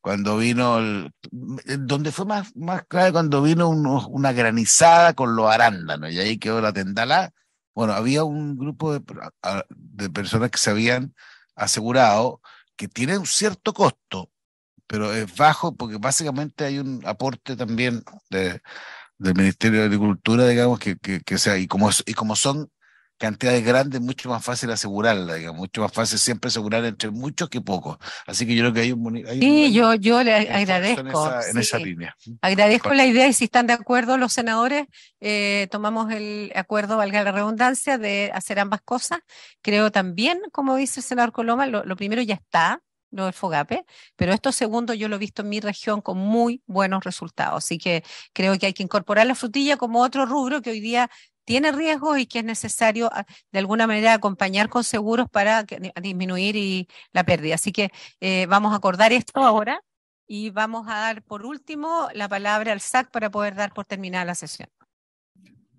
cuando vino el, donde fue más, más clave cuando vino una granizada con los arándanos y ahí quedó la tendala bueno, había un grupo de, personas que se habían asegurado que tiene un cierto costo, pero es bajo porque básicamente hay un aporte también de, del Ministerio de Agricultura, digamos, que, que, sea, y y como son cantidades grandes, mucho más fácil asegurarla, digamos, mucho más fácil siempre asegurar entre muchos que pocos. Así que yo creo que hay un... bonito. sí, yo, yo le agradezco. En esa, línea. Agradezco la idea y si están de acuerdo los senadores, eh, tomamos el acuerdo, valga la redundancia, de hacer ambas cosas. Creo también, como dice el senador Coloma, lo primero ya está, lo del FOGAPE, pero esto segundo yo lo he visto en mi región con muy buenos resultados, así que creo que hay que incorporar la frutilla como otro rubro que hoy día tiene riesgos y que es necesario ah, de alguna manera acompañar con seguros para disminuir la pérdida. Así que eh, vamos a acordar esto ahora y vamos a dar por último la palabra al SAC para poder dar por terminada la sesión.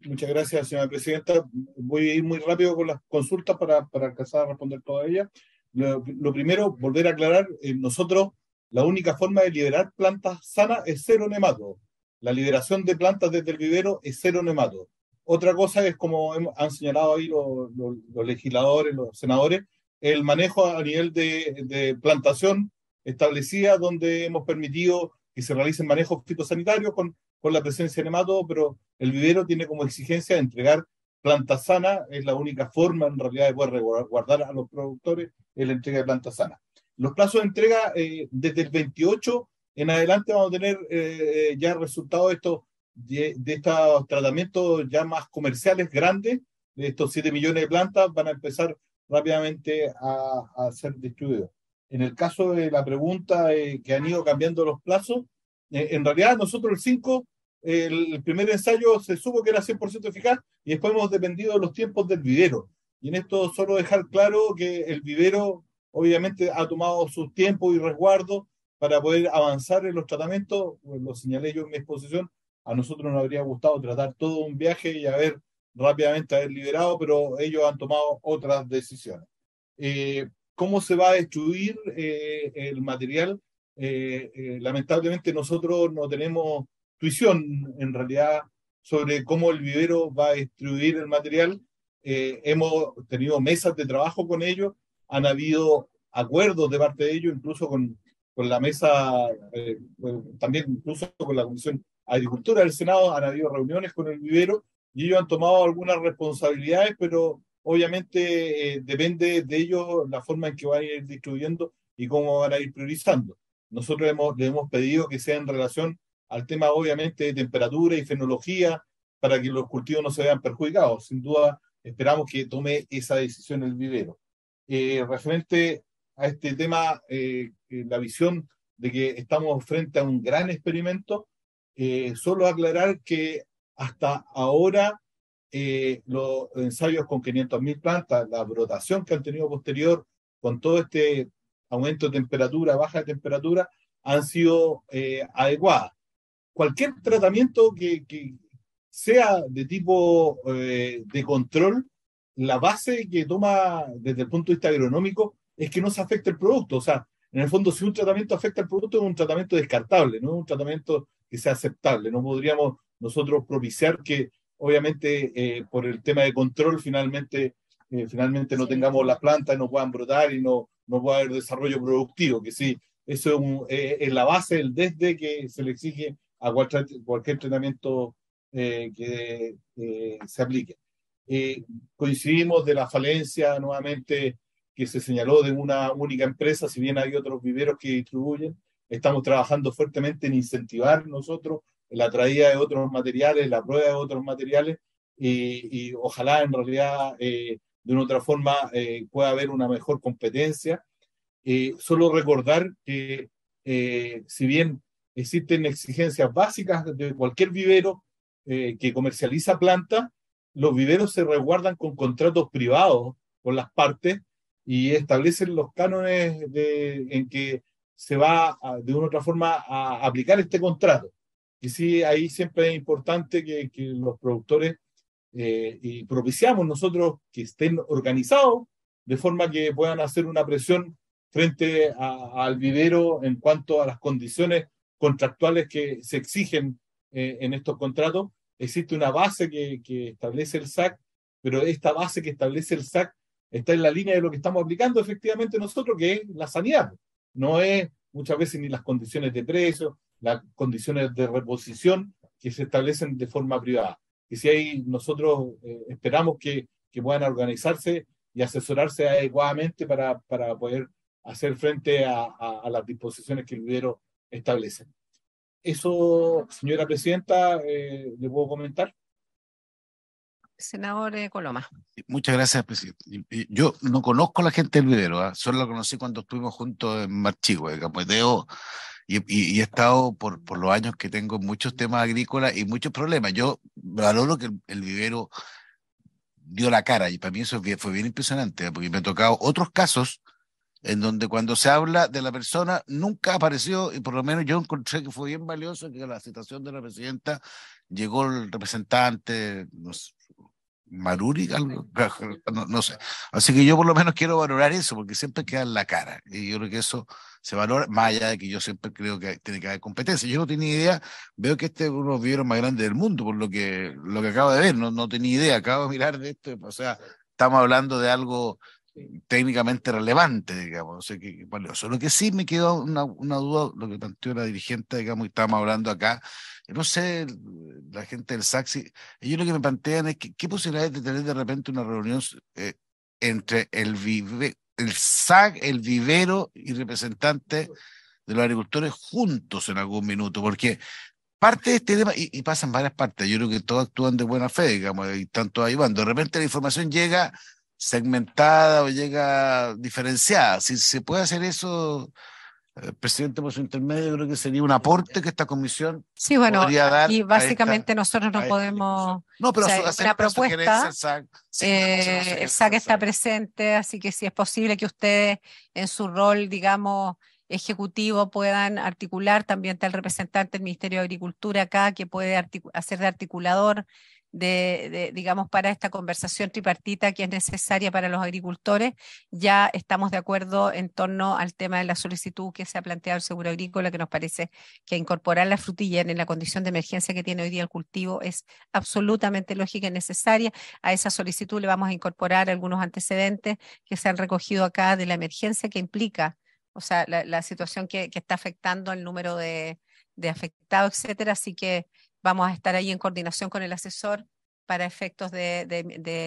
Muchas gracias, señora presidenta. Voy a ir muy rápido con las consultas para, alcanzar a responder todas ellas. Lo, primero, volver a aclarar, eh, nosotros la única forma de liberar plantas sanas es cero nemato. La liberación de plantas desde el vivero es cero nemato. Otra cosa es, como han señalado ahí los, legisladores, los senadores, el manejo a nivel de, plantación establecida, donde hemos permitido que se realicen manejos fitosanitarios con, la presencia de nematodos, pero el vivero tiene como exigencia de entregar planta sana, es la única forma en realidad de poder guardar a los productores el la entrega de planta sana. Los plazos de entrega eh, desde el 28 en adelante vamos a tener eh, eh, ya resultados de estos de, estos tratamientos ya más comerciales grandes, de estos 7 millones de plantas, van a empezar rápidamente a, a ser distribuidos. En el caso de la pregunta eh, que han ido cambiando los plazos, eh, en realidad nosotros el 5, el primer ensayo se supo que era 100% eficaz y después hemos dependido de los tiempos del vivero. Y en esto solo dejar claro que el vivero obviamente ha tomado su tiempo y resguardo para poder avanzar en los tratamientos, lo señalé yo en mi exposición, a nosotros nos habría gustado tratar todo un viaje y haber rápidamente haber liberado, pero ellos han tomado otras decisiones. Eh, ¿Cómo se va a destruir eh, el material? Eh, lamentablemente nosotros no tenemos tuición en realidad sobre cómo el vivero va a destruir el material. hemos tenido mesas de trabajo con ellos, han habido acuerdos de parte de ellos, incluso con, con la mesa, también incluso con la Comisión Agricultura del Senado han habido reuniones con el vivero y ellos han tomado algunas responsabilidades, pero obviamente eh, depende de ellos la forma en que van a ir distribuyendo y cómo van a ir priorizando. Nosotros hemos, le hemos pedido que sea en relación al tema, obviamente, de temperatura y fenología para que los cultivos no se vean perjudicados. Sin duda, esperamos que tome esa decisión el vivero. Eh, referente a este tema, eh, la visión de que estamos frente a un gran experimento, eh, solo aclarar que hasta ahora eh, los ensayos con 500.000 plantas, la brotación que han tenido posterior con todo este aumento de temperatura, baja de temperatura, han sido eh, adecuadas. Cualquier tratamiento que, sea de tipo de control, la base que toma desde el punto de vista agronómico es que no se afecte el producto. O sea, en el fondo, si un tratamiento afecta el producto, es un tratamiento descartable, no un tratamiento que sea aceptable. No podríamos nosotros propiciar que, obviamente, eh, por el tema de control, finalmente, eh, finalmente no tengamos las plantas, no puedan brotar y no, no pueda haber desarrollo productivo, que sí, eso es, eh, la base, el desde que se le exige a cualquier, cualquier tratamiento que se aplique. coincidimos de la falencia nuevamente que se señaló de una única empresa, si bien hay otros viveros que distribuyen, Estamos trabajando fuertemente en incentivar nosotros la traída de otros materiales, la prueba de otros materiales y, ojalá en realidad eh, de una otra forma eh, pueda haber una mejor competencia. Eh, solo recordar que si bien existen exigencias básicas de cualquier vivero que comercializa planta, los viveros se resguardan con contratos privados con las partes y establecen los cánones en que se va de una u otra forma a aplicar este contrato. Y sí, ahí siempre es importante que, los productores eh, y propiciamos nosotros que estén organizados de forma que puedan hacer una presión frente al vivero en cuanto a las condiciones contractuales que se exigen eh, en estos contratos. Existe una base que, que, establece el SAC, pero esta base que establece el SAC está en la línea de lo que estamos aplicando efectivamente nosotros, que es la sanidad no es muchas veces ni las condiciones de precio, las condiciones de reposición que se establecen de forma privada. Y si ahí nosotros eh, esperamos que, puedan organizarse y asesorarse adecuadamente para, poder hacer frente a, las disposiciones que el vivero establece. Eso, señora presidenta, eh, le puedo comentar senador eh, Coloma. Muchas gracias, presidente. Yo no conozco a la gente del Vivero, ¿ah? solo la conocí cuando estuvimos juntos en Marchigua, en Capoteo. y, he estado por, por los años que tengo muchos temas agrícolas y muchos problemas. Yo valoro que el, Vivero dio la cara y para mí eso fue bien impresionante, ¿eh? porque me han tocado otros casos en donde cuando se habla de la persona nunca apareció, y por lo menos yo encontré que fue bien valioso que la citación de la presidenta llegó el representante, no Maruri, algo, no, sé. Así que yo por lo menos quiero valorar eso, porque siempre queda en la cara. Y yo creo que eso se valora, más allá de que yo siempre creo que tiene que haber competencia. Yo no tenía idea, veo que este es uno de los videos más grandes del mundo, por lo que, lo que acabo de ver, no, no tenía idea, acabo de mirar de esto, o sea, estamos hablando de algo técnicamente relevante, digamos, no sé qué valioso. Lo que sí me quedó una, una duda, lo que planteó la dirigente, digamos, y estábamos hablando acá, no sé, la gente del SAC ellos lo que me plantean es que qué posibilidades de tener de repente una reunión eh, entre el, vive, el SAC, el vivero y representantes de los agricultores juntos en algún minuto, porque parte de este tema, y, y pasan varias partes, yo creo que todos actúan de buena fe, digamos, y tanto ahí van, de repente la información llega segmentada o llega diferenciada. Si se puede hacer eso, eh, presidente, por pues, su intermedio, creo que sería un aporte que esta comisión sí, bueno, Y básicamente nosotros no podemos. No, pero propuesta. esa el SAC eh, está presente, así que si es posible que ustedes en su rol, digamos, ejecutivo puedan articular, también tal representante del Ministerio de Agricultura acá que puede hacer de articulador de, digamos, para esta conversación tripartita que es necesaria para los agricultores. Ya estamos de acuerdo en torno al tema de la solicitud que se ha planteado el Seguro Agrícola, que nos parece que incorporar la frutilla en la condición de emergencia que tiene hoy día el cultivo es absolutamente lógica y necesaria. A esa solicitud le vamos a incorporar algunos antecedentes que se han recogido acá de la emergencia que implica, o sea, la, situación que, que está afectando el número de, de afectados, etcétera. Así que Vamos a estar ahí en coordinación con el asesor para efectos de,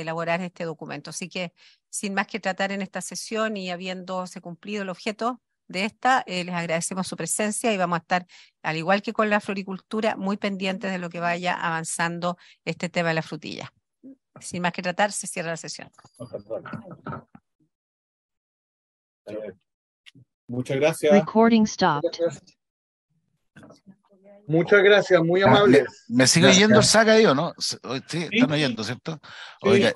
elaborar este documento. Así que, sin más que tratar en esta sesión y habiéndose cumplido el objeto de esta, eh, les agradecemos su presencia y vamos a estar, al igual que con la floricultura, muy pendientes de lo que vaya avanzando este tema de la frutilla. Sin más que tratar, se cierra la sesión. Muchas Gracias. Muchas gracias, muy amable ah, Me, sigo sigue oyendo saca, yo, ¿no? Sí, están oyendo, ¿cierto? Oiga,